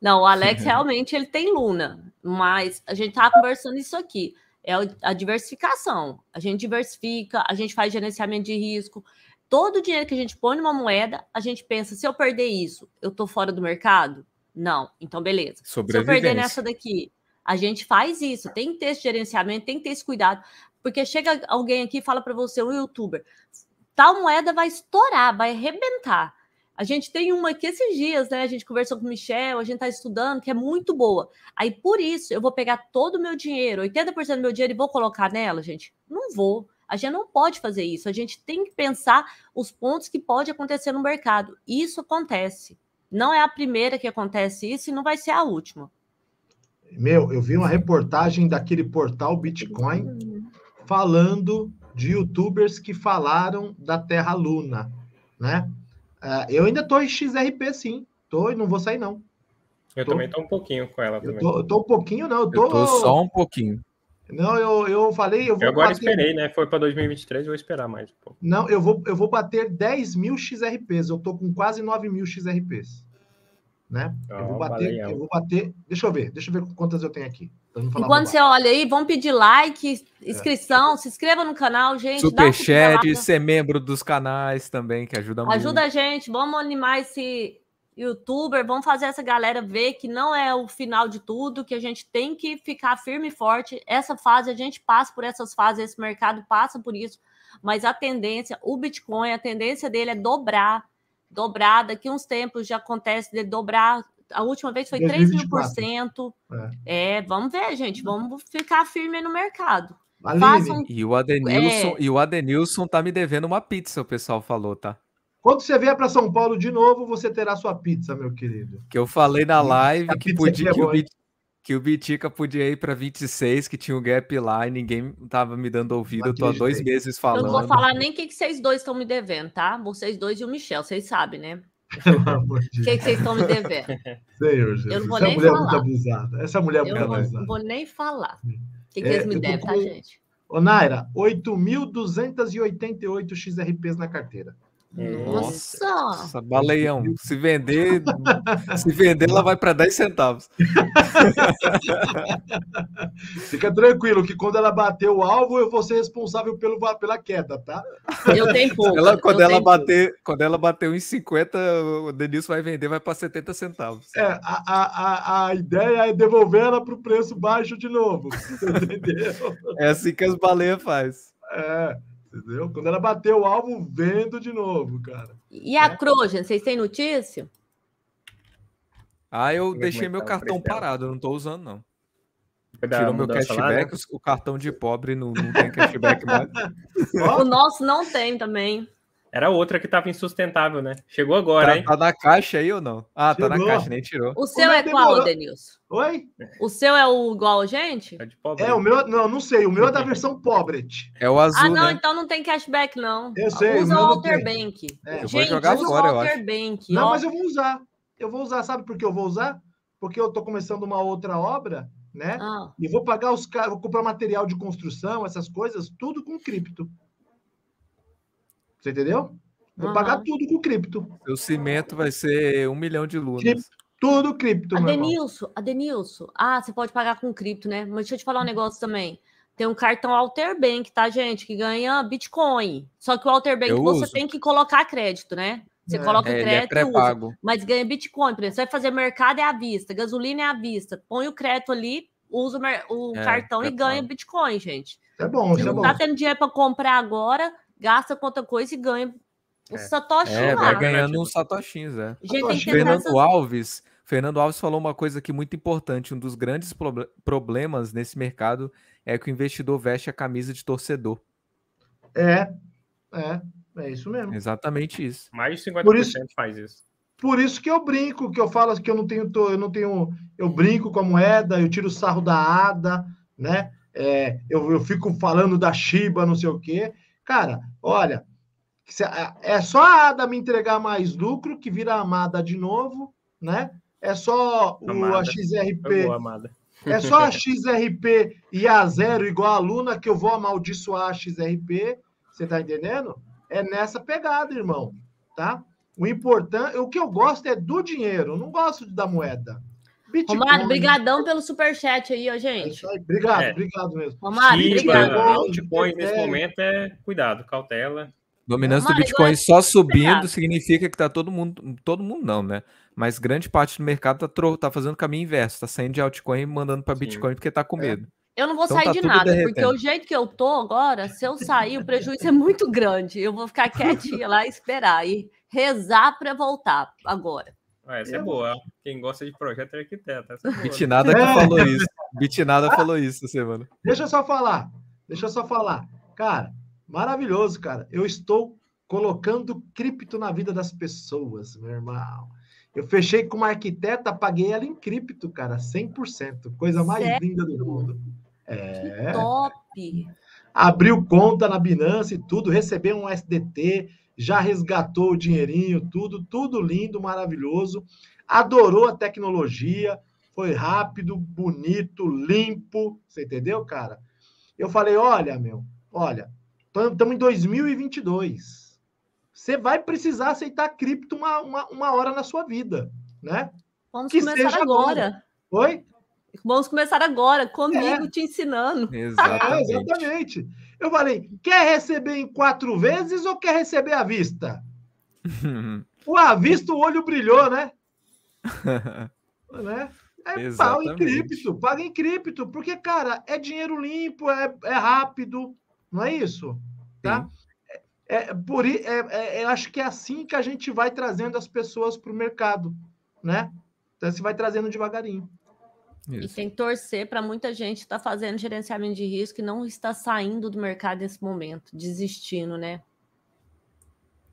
Não, o Alex [laughs] realmente ele tem Luna, mas a gente tava conversando isso aqui é a diversificação. A gente diversifica, a gente faz gerenciamento de risco. Todo o dinheiro que a gente põe numa moeda, a gente pensa: se eu perder isso, eu tô fora do mercado? Não. Então, beleza. Se eu perder nessa daqui, a gente faz isso. Tem que ter esse gerenciamento, tem que ter esse cuidado. Porque chega alguém aqui e fala para você, um youtuber: tal moeda vai estourar, vai arrebentar. A gente tem uma que esses dias, né? A gente conversou com o Michel, a gente está estudando, que é muito boa. Aí, por isso, eu vou pegar todo o meu dinheiro, 80% do meu dinheiro, e vou colocar nela, gente? Não vou. A gente não pode fazer isso. A gente tem que pensar os pontos que pode acontecer no mercado. Isso acontece. Não é a primeira que acontece isso e não vai ser a última. Meu, eu vi uma reportagem daquele portal Bitcoin falando de youtubers que falaram da Terra Luna, né? Uh, eu ainda tô em XRP, sim. Tô e não vou sair, não. Eu tô... também tô um pouquinho com ela. Também. Eu, tô, eu tô um pouquinho, não. Eu tô, eu tô só um pouquinho. Não, eu, eu falei. Eu, vou eu agora bater... esperei, né? Foi para 2023, vou esperar mais um pouco. Não, eu vou, eu vou bater 10 mil XRPs. Eu tô com quase 9 mil XRPs. Né? Oh, eu, vou bater, eu vou bater. Deixa eu ver, deixa eu ver quantas eu tenho aqui. Enquanto você olha aí, vão pedir like, é. inscrição, é. se inscreva no canal, gente. Superchat, um ser membro dos canais também, que ajuda, ajuda muito. Ajuda a gente, vamos animar esse youtuber, vamos fazer essa galera ver que não é o final de tudo, que a gente tem que ficar firme e forte. Essa fase, a gente passa por essas fases, esse mercado passa por isso, mas a tendência, o Bitcoin, a tendência dele é dobrar, dobrar, daqui uns tempos já acontece de dobrar a última vez foi 3 mil por cento. É. é. vamos ver, gente, vamos ficar firme no mercado. Um... E o Adenilson, é... e o Adenilson tá me devendo uma pizza, o pessoal falou, tá? Quando você vier para São Paulo de novo, você terá sua pizza, meu querido. Que eu falei na hum, live que, podia, é que, o Bit, que o Bitica podia ir para 26, que tinha um gap lá e ninguém tava me dando ouvido. Eu tô há dois meses falando. Eu não vou falar nem o que, que vocês dois estão me devendo, tá? Vocês dois e o Michel, vocês sabem, né? Pelo [laughs] amor de Deus. O que, é que vocês estão me devendo? Senhor Jesus. Eu não vou Essa nem mulher falar. é muito abusada. Essa mulher é muito eu abusada. Eu não vou nem falar. Hum. O que, que é, eles me devem, tá, com... tá, gente? Ô, Naira, 8.288 XRPs na carteira. Nossa! Nossa baleião. Se vender, se vender, ela vai para 10 centavos. [laughs] Fica tranquilo que quando ela bater o alvo, eu vou ser responsável pelo, pela queda, tá? Eu tenho pouco. Ela, quando, eu ela bater, pouco. quando ela bater uns 50, o Denilson vai vender, vai para 70 centavos. É, a, a, a ideia é devolver ela para o preço baixo de novo. Entendeu? [laughs] É assim que as baleias fazem. É. Entendeu? Quando ela bateu o alvo, vendo de novo, cara. E a é. Crogen, vocês têm notícia? Ah, eu é deixei meu tá cartão parado, não estou usando, não. Tirou meu né? cashback, o cartão de pobre não, não tem cashback mais. [laughs] o nosso não tem também. Era outra que tava insustentável, né? Chegou agora, tá, hein? Tá na caixa aí ou não? Ah, Chegou. tá na caixa, nem tirou. O seu é, é qual, Denilson? Oi? O seu é o igual a gente? É, de pobre. é, né? o meu, não, não sei. O meu é da [laughs] versão pobre. É o azul. Ah, não, né? então não tem cashback, não. Eu sei. Usa o Walter Bank. É. Eu vou jogar usa agora, o Walter Bank. Não, mas eu vou usar. Eu vou usar, sabe por que eu vou usar? Porque eu tô começando uma outra obra, né? Ah. E vou pagar os caras, vou comprar material de construção, essas coisas, tudo com cripto. Você entendeu? Vou uhum. pagar tudo com cripto. Seu cimento vai ser um milhão de lunas. Cripto, tudo cripto, Adenilson, Adenilson. Ah, você pode pagar com cripto, né? Mas deixa eu te falar um negócio também. Tem um cartão Alter Bank, tá, gente? Que ganha Bitcoin. Só que o Alter Bank eu você uso. tem que colocar crédito, né? Você é. coloca o é, é crédito, é usa, mas ganha Bitcoin. Por exemplo, você vai fazer mercado é à vista, gasolina é à vista. Põe o crédito ali, usa o, o é, cartão e ganha Bitcoin, gente. É bom, você é não bom. tá tendo dinheiro para comprar agora, gasta com outra coisa e ganha um é. satoshi é, lá. Vai ganhando uns satoshis é. Gente, Fernando essas... Assim. Alves, Fernando Alves falou uma coisa aqui muito importante. Um dos grandes pro problemas nesse mercado é que o investidor veste a camisa de torcedor. É, é, é isso mesmo. Exatamente isso. Mais de 50% por isso, faz isso. Por isso que eu brinco, que eu falo que eu não tenho, eu não tenho, eu brinco com a moeda, eu tiro o sarro da ADA, né? É, eu, eu fico falando da Shiba, não sei o quê. Cara, olha, é só a ADA me entregar mais lucro que vira Amada de novo, né? É só o, a XRP. É só a XRP e a zero igual a Luna que eu vou amaldiçoar a XRP. Você tá entendendo? É nessa pegada, irmão, tá? O importante, o que eu gosto é do dinheiro, não gosto da moeda. Bitcoin. Romário, brigadão pelo superchat aí, ó, gente. É obrigado, é. obrigado mesmo. Romário, Sim, obrigado. Bitcoin é. nesse momento é cuidado, cautela. Dominância Romário, do Bitcoin só é subindo significa que tá todo mundo, todo mundo não, né? Mas grande parte do mercado tá, tá fazendo o caminho inverso, tá saindo de altcoin e mandando para Bitcoin porque tá com é. medo. É. Eu não vou então sair tá de nada, derretendo. porque o jeito que eu tô agora, se eu sair, o prejuízo é muito grande. Eu vou ficar quietinha lá e esperar e rezar para voltar agora. Ah, essa é eu... é boa. Quem gosta de projeto é arquiteto. Essa é Bitnada que falou isso. Bitnada ah! falou isso semana. Deixa eu só falar. Deixa eu só falar. Cara, maravilhoso, cara. Eu estou colocando cripto na vida das pessoas, meu irmão. Eu fechei com uma arquiteta, paguei ela em cripto, cara, 100%. Coisa mais Sério? linda do mundo. É. Que top! Abriu conta na Binance e tudo, recebeu um SDT, já resgatou o dinheirinho, tudo, tudo lindo, maravilhoso. Adorou a tecnologia, foi rápido, bonito, limpo. Você entendeu, cara? Eu falei: olha, meu, olha, estamos em 2022. Você vai precisar aceitar cripto uma, uma, uma, hora na sua vida, né? Vamos que começar agora. Oi? Vamos começar agora, comigo é. te ensinando. Exatamente. É, exatamente. Eu falei, quer receber em quatro vezes ou quer receber à vista? [laughs] o à vista, o olho brilhou, né? [laughs] né? É pau em cripto, paga em cripto, porque, cara, é dinheiro limpo, é, é rápido, não é isso? Tá? É, é, por, é, é, eu é, acho que é assim que a gente vai trazendo as pessoas para o mercado, né? Então, você vai trazendo devagarinho. Isso. E tem que torcer para muita gente estar tá fazendo gerenciamento de risco e não está saindo do mercado nesse momento, desistindo, né?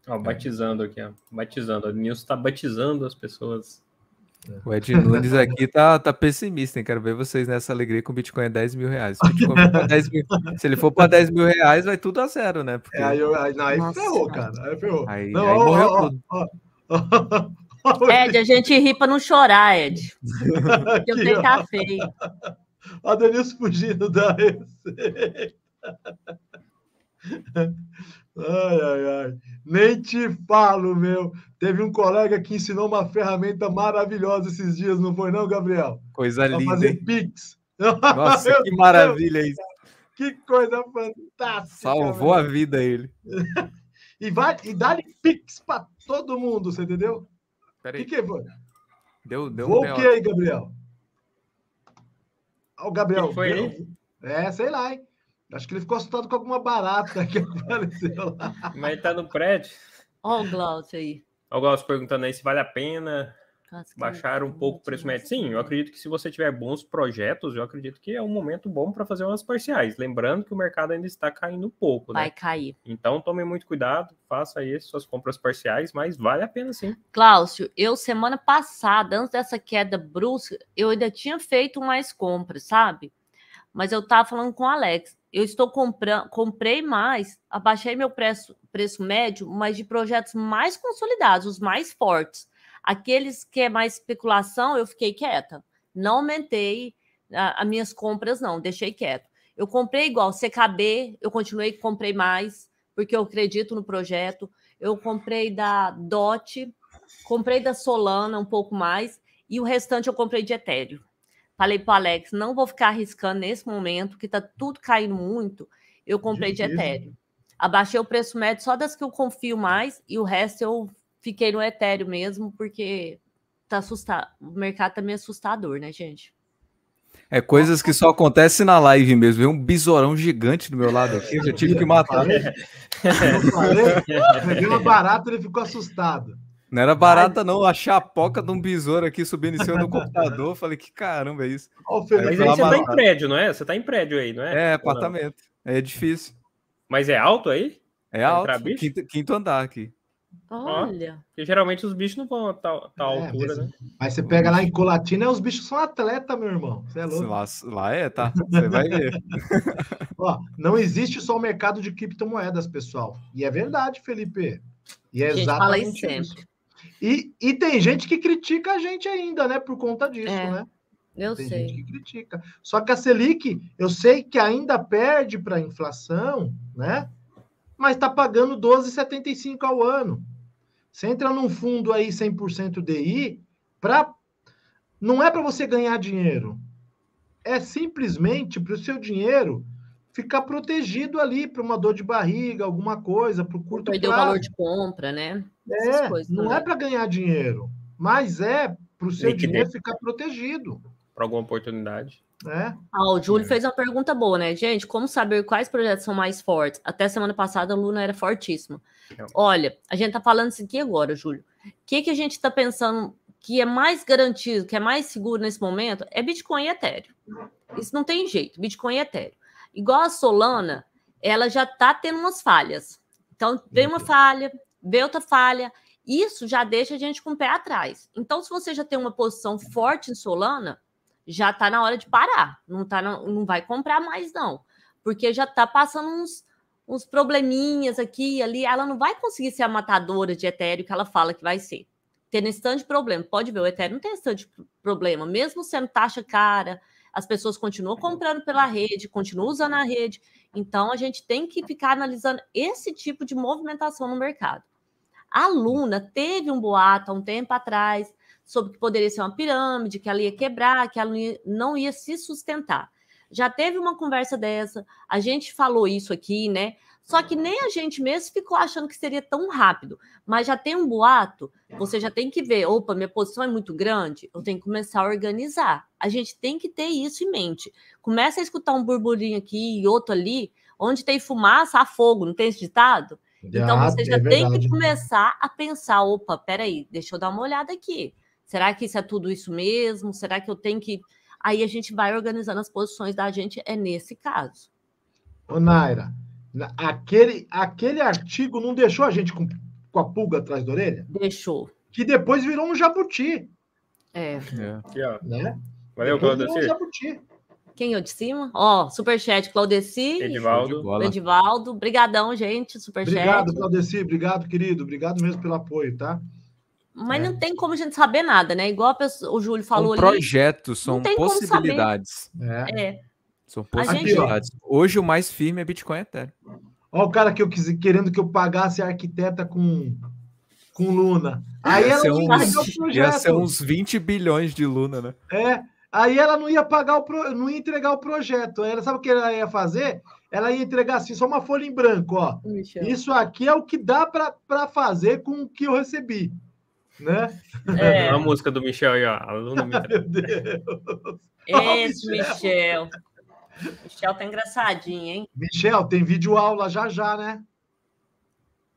Ó, é. batizando aqui, ó. Batizando. O Nilson está batizando as pessoas. O Ed Nunes aqui tá, tá pessimista, hein? Quero ver vocês nessa alegria com o Bitcoin a é 10 mil reais. Se, 10 mil, se ele for para 10 mil reais, vai tudo a zero, né? Porque... É, aí, aí, aí Nossa, ferrou, cara. Aí ferrou. Aí, não, aí ó, morreu ó, tudo. Ó, [laughs] Ed, a gente ri para não chorar, Ed. Porque eu sei café. feio. A Denise fugindo da receita. Ai, ai, ai. Nem te falo, meu. Teve um colega que ensinou uma ferramenta maravilhosa esses dias, não foi, não, Gabriel? Coisa pra linda. Fazer Pix. Nossa, [laughs] que maravilha isso. Que coisa fantástica. Salvou meu. a vida ele. [laughs] e, vai, e dá-lhe Pix para todo mundo, você entendeu? aí. O que, que é, foi? Deu, deu Vou um o que aí, Gabriel? Ó, o Gabriel. Que foi ele? É, sei lá, hein? Acho que ele ficou assustado com alguma barata que [laughs] apareceu lá. Mas ele tá no prédio. Ó o Glaucio aí. Ó o Glaucio perguntando aí se vale a pena baixar um pouco o preço médio. Sim, eu assim. acredito que se você tiver bons projetos, eu acredito que é um momento bom para fazer umas parciais. Lembrando que o mercado ainda está caindo um pouco, Vai né? cair. Então tome muito cuidado, faça aí suas compras parciais, mas vale a pena sim. Cláudio, eu semana passada, antes dessa queda brusca, eu ainda tinha feito mais compras, sabe? Mas eu estava falando com o Alex. Eu estou comprando, comprei mais, abaixei meu preço, preço médio, mas de projetos mais consolidados, os mais fortes Aqueles que é mais especulação, eu fiquei quieta. Não aumentei ah, as minhas compras, não, deixei quieto. Eu comprei igual CKB, eu continuei, comprei mais, porque eu acredito no projeto. Eu comprei da DOT, comprei da Solana um pouco mais, e o restante eu comprei de Ethereum. Falei para Alex, não vou ficar arriscando nesse momento, que está tudo caindo muito. Eu comprei de, de Ethereum. Abaixei o preço médio só das que eu confio mais, e o resto eu fiquei no etéreo mesmo, porque tá assustado. O mercado tá meio assustador, né, gente? É coisas que só acontecem na live mesmo. Veio um besourão gigante do meu lado aqui, eu já tive que matar. Eu falei, uma barata, ele ficou assustado. Não era barata, não. A chapoca de um besouro aqui subindo em cima do computador. Falei, que caramba é isso? aí, mas aí você tá em prédio, não é? Você tá em prédio aí, não é? É, apartamento. É difícil. Mas é alto aí? É alto. Quinto, quinto andar aqui. Olha. porque geralmente os bichos não vão a tal, tal é, altura, mas, né? Mas você pega lá em Colatina, os bichos são atleta, meu irmão. Você é louco. Lá, lá é, tá? Você vai ver. [laughs] Ó, não existe só o mercado de criptomoedas, pessoal. E é verdade, Felipe. E é exatamente fala isso sempre. E, e tem gente que critica a gente ainda, né? Por conta disso, é, né? Eu tem sei. gente que critica. Só que a Selic, eu sei que ainda perde para a inflação, né? Mas está pagando 12,75 ao ano. Você entra num fundo aí 100% DI, pra... não é para você ganhar dinheiro. É simplesmente para o seu dinheiro ficar protegido ali para uma dor de barriga, alguma coisa, para o curto Perdeu prazo. o valor de compra, né? É, coisas, não né? é para ganhar dinheiro, mas é para o seu dinheiro ficar protegido para alguma oportunidade. É? Ah, o Júlio é. fez uma pergunta boa, né? Gente, como saber quais projetos são mais fortes? Até semana passada a Luna era fortíssima. É. Olha, a gente tá falando isso aqui agora, Júlio. O que, que a gente tá pensando que é mais garantido, que é mais seguro nesse momento, é Bitcoin e Ethereum. Isso não tem jeito, Bitcoin e Ethereum. Igual a Solana, ela já tá tendo umas falhas. Então, vem uma uhum. falha, vem outra falha. Isso já deixa a gente com o pé atrás. Então, se você já tem uma posição forte em Solana, já tá na hora de parar. Não, tá, não, não vai comprar mais, não. Porque já tá passando uns, uns probleminhas aqui e ali. Ela não vai conseguir ser a matadora de Ethereum que ela fala que vai ser. Tendo esse tanto de problema. Pode ver, o Ethereum não tem esse tanto de problema. Mesmo sendo taxa cara, as pessoas continuam comprando pela rede, continuam usando a rede. Então, a gente tem que ficar analisando esse tipo de movimentação no mercado. A Luna teve um boato há um tempo atrás sobre que poderia ser uma pirâmide, que ela ia quebrar, que ela não ia, se sustentar. Já teve uma conversa dessa, a gente falou isso aqui, né? Só que nem a gente mesmo ficou achando que seria tão rápido. Mas já tem um boato, você já tem que ver, opa, minha posição é muito grande, eu tenho que começar a organizar. A gente tem que ter isso em mente. Começa a escutar um burburinho aqui e outro ali, onde tem fumaça, há fogo, não tem esse ditado? Então ah, você é já é tem que começar a pensar, opa, peraí, deixa eu dar uma olhada aqui. Será que isso é tudo isso mesmo? Será que eu tenho que. Aí a gente vai organizando as posições da gente, é nesse caso. Ô, Naira, aquele, aquele artigo não deixou a gente com, com a pulga atrás da orelha? Deixou. Que depois virou um jabuti. É. é. Aqui, ó. Né? Valeu, Claudeci. um Quem eu de cima? Ó, oh, superchat, Claudeci. Edivaldo. Edivaldo. Obrigadão, gente, superchat. Obrigado, Claudeci. Obrigado, querido. Obrigado mesmo pelo apoio, tá? Mas é. não tem como a gente saber nada, né? Igual pessoa, o Júlio falou um ali. Projetos são possibilidades. É. é. São possibilidades. Gente... Hoje o mais firme é Bitcoin e Ethereum. Olha o cara que eu quis, querendo que eu pagasse a arquiteta com, com Luna. Aí ia ela ser uns, projeto. Ia ser uns 20 bilhões de Luna, né? É. Aí ela não ia pagar o pro, não ia entregar o projeto. Ela sabe o que ela ia fazer? Ela ia entregar assim, só uma folha em branco, ó. Michel. Isso aqui é o que dá para fazer com o que eu recebi né? É. A música do Michel aí, ó. Aluno [laughs] Michel. Meu Deus. Esse, Michel. Michel. tá engraçadinho, hein? Michel, tem vídeo aula já já, né?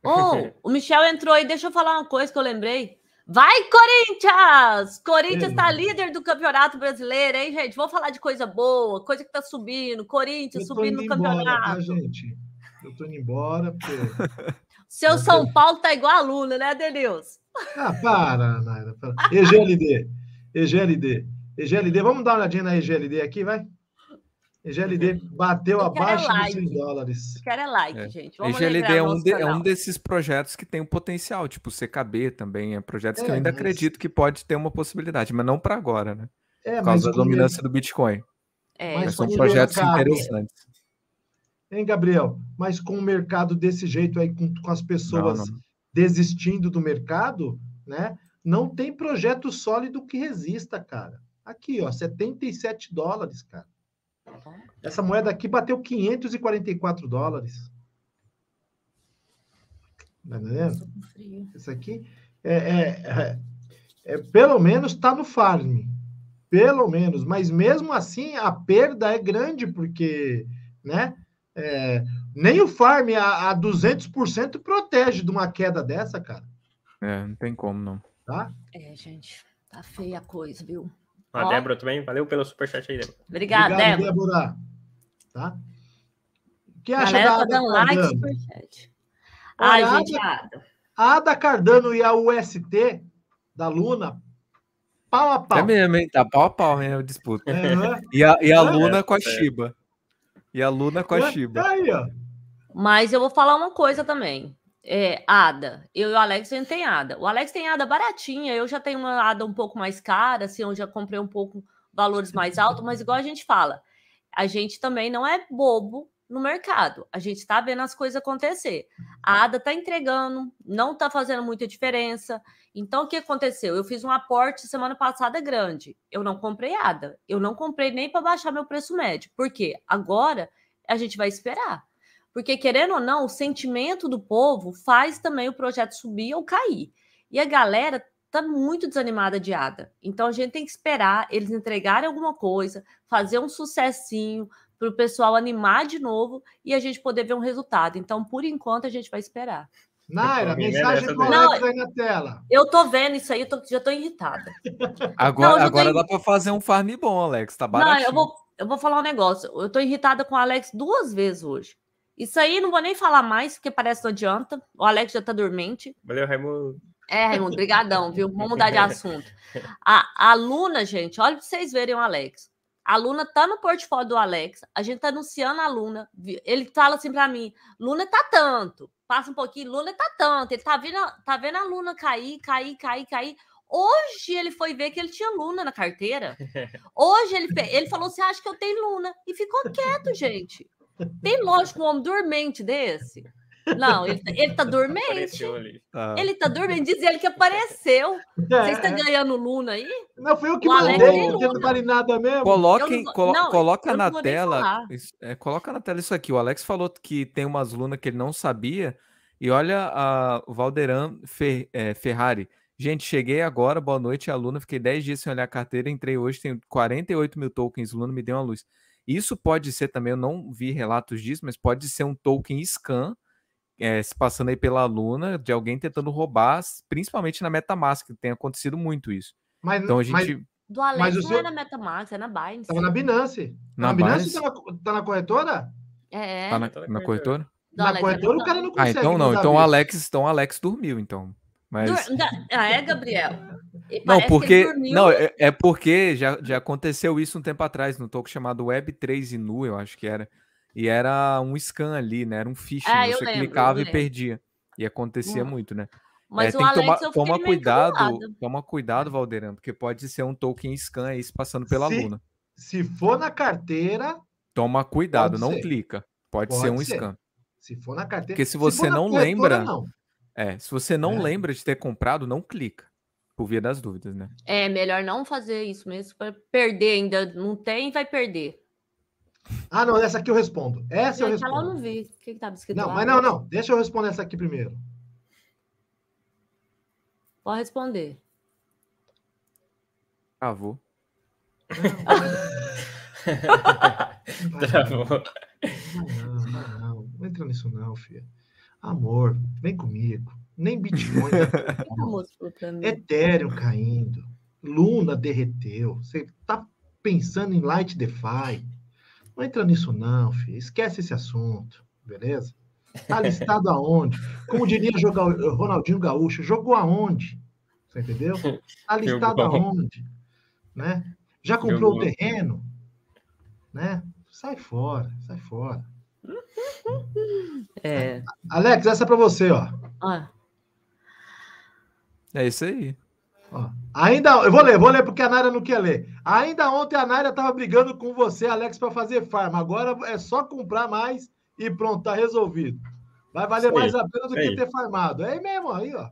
Oh, o Michel entrou aí, deixa eu falar uma coisa que eu lembrei. Vai, Corinthians! Corinthians tá líder do Campeonato Brasileiro, hein, gente? Vou falar de coisa boa, coisa que tá subindo. Corinthians subindo no campeonato. Embora, tá, gente? Eu tô indo embora, porque [laughs] Seu São é. Paulo tá igual a Lula, né, Denilson? Ah, para, Naira. Para. EGLD. EGLD. EGLD. Vamos dar uma olhadinha na EGLD aqui, vai? EGLD bateu abaixo é like. dos 100 dólares. Eu quero é like, é. gente. Vamos EGLD é um, de, é um, desses projetos que tem um potencial, tipo CKB também. É projetos que eu é, ainda mas... acredito que pode ter uma possibilidade, mas não para agora, né? É, Por causa da dominância do Bitcoin. É, mas são projetos interessantes hein, Gabriel? Mas com o mercado desse jeito aí, com, com as pessoas não, não. desistindo do mercado, né? Não tem projeto sólido que resista, cara. Aqui, ó, 77 dólares, cara. Essa moeda aqui bateu 544 dólares. Tá entendendo? Tá Isso aqui é, é, é, é pelo menos está no farm. Pelo menos, mas mesmo assim a perda é grande, porque né, é, nem o farm a, a 200% protege de uma queda dessa, cara. É, não tem como, não. Tá? É, gente, tá feia a coisa, viu? A Ó. Débora também, valeu pelo superchat aí, Débora. Obrigada, Obrigado, Débora. Débora. Tá? O que acha da tá Ada tá dando Cardano? like superchat. Ai, Olha, gente, a Ada, a Ada Cardano e a UST da Luna pau a é pau. É mesmo, hein? Tá pau a pau, hein? A disputa. É, né? E a, e a é, Luna com a Shiba. E a Luna com a Shiba. Tá mas eu vou falar uma coisa também. É, Ada. Eu e o Alex, a gente tem Ada. O Alex tem Ada baratinha. Eu já tenho uma Ada um pouco mais cara, assim, onde já comprei um pouco valores mais altos. Mas igual a gente fala, a gente também não é bobo no mercado. A gente está vendo as coisas acontecer. A Ada está entregando, não está fazendo muita diferença. Então, o que aconteceu? Eu fiz um aporte semana passada é grande. Eu não comprei nada. Eu não comprei nem para baixar meu preço médio. Por quê? Agora a gente vai esperar. Porque, querendo ou não, o sentimento do povo faz também o projeto subir ou cair. E a galera está muito desanimada de ADA. Então, a gente tem que esperar eles entregarem alguma coisa, fazer um sucessinho para o pessoal animar de novo e a gente poder ver um resultado. Então, por enquanto, a gente vai esperar. Naira, mensagem é correta aí na tela. Eu tô vendo isso aí, eu tô, já tô irritada. Agora, não, agora tô... dá para fazer um farm bom, Alex, tá baratinho. Não, eu vou, eu vou falar um negócio. Eu tô irritada com o Alex duas vezes hoje. Isso aí não vou nem falar mais, porque parece que não adianta. O Alex já tá dormente. Valeu, Raimundo. É, Raimundo, brigadão, viu? Vamos mudar de assunto. [laughs] A, a Luna, gente, olha para vocês verem o Alex. A Luna tá no portfólio do Alex, a gente tá anunciando a Luna. Ele fala assim para mim, Luna tá tanto passa um pouquinho, Lula tá tanto, ele tá vendo, tá vendo a Luna cair, cair, cair, cair. Hoje ele foi ver que ele tinha Luna na carteira. [laughs] Hoje ele, ele falou: assim: acha que eu tenho Luna? E ficou quieto, gente. Tem lógico um homem dormente desse? Não, ele, tá, tá [laughs] tá. ele tá dormente. Ah. Ele tá dormindo. Diz ele que apareceu. É, estão ganhando Luna aí? Não, foi eu que o mandei. Não tem nada mesmo. não, colo não, coloca na tela. Isso, é, coloca na tela isso aqui. O Alex falou que tem umas Luna que ele não sabia. E olha a Valderan Fer, é, Ferrari. Gente, cheguei agora, boa noite, aluna. Fiquei 10 dias sem olhar a carteira, entrei hoje, tenho 48 mil tokens, Luna me deu uma luz. Isso pode ser também, eu não vi relatos disso, mas pode ser um token scan é, se passando aí pela Luna, de alguém tentando roubar, principalmente na Metamask, tem acontecido muito isso. Mas, então a gente. Mas... Do Alex mas não seu... é na MetaMask, é na Binance. Tava na Binance. Na, na Binance, Binance tá, na, tá na corretora? É, é. Tá na, na corretora? Do na Alex, é corretora o cara não consegue. Ah, então não. Então o Alex, então Alex dormiu, então. Mas... Dur... Ah, é, Gabriel? não, porque. Não, é, é, porque já, já aconteceu isso um tempo atrás, no toque chamado Web3 e Nu, eu acho que era e era um scan ali, né? Era um phishing, ah, você lembro, clicava e perdia. E acontecia hum. muito, né? Mas é, tem que tomar, toma cuidado, toma cuidado, Valdeirão, porque pode ser um token scan aí se passando pela se, Luna. Se for na carteira, toma cuidado, não ser. clica. Pode, pode ser um ser. scan. Se for na carteira, porque se você se não lembra, não. é, se você não é. lembra de ter comprado, não clica. Por via das dúvidas, né? É melhor não fazer isso mesmo para perder ainda, não tem, vai perder. Ah, não, essa aqui eu respondo. Essa eu, eu tá respondo. Ela eu não vi. O que estava tá escrito Não, lá? mas não, não. Deixa eu responder essa aqui primeiro. Pode responder. Travou. [laughs] Travou. Não, não, não. Não entra nisso não, filha. Amor, vem comigo. Nem Bitcoin. é [laughs] Ethereum caindo. Luna derreteu. Você tá pensando em Light DeFi. Não entra nisso, não, filho. Esquece esse assunto, beleza? Tá listado aonde? Como diria jogar Ronaldinho Gaúcho, jogou aonde? Você entendeu? Tá listado aonde? Né? Já comprou o terreno? Né? Sai fora, sai fora. É. Alex, essa é para você, ó. É isso aí. Ó, ainda, eu vou ler, vou ler porque a Naira não quer ler. Ainda ontem a Naira estava brigando com você, Alex, para fazer farm. Agora é só comprar mais e pronto, tá resolvido. Vai valer mais a pena do que ter farmado. É aí mesmo, aí, ó.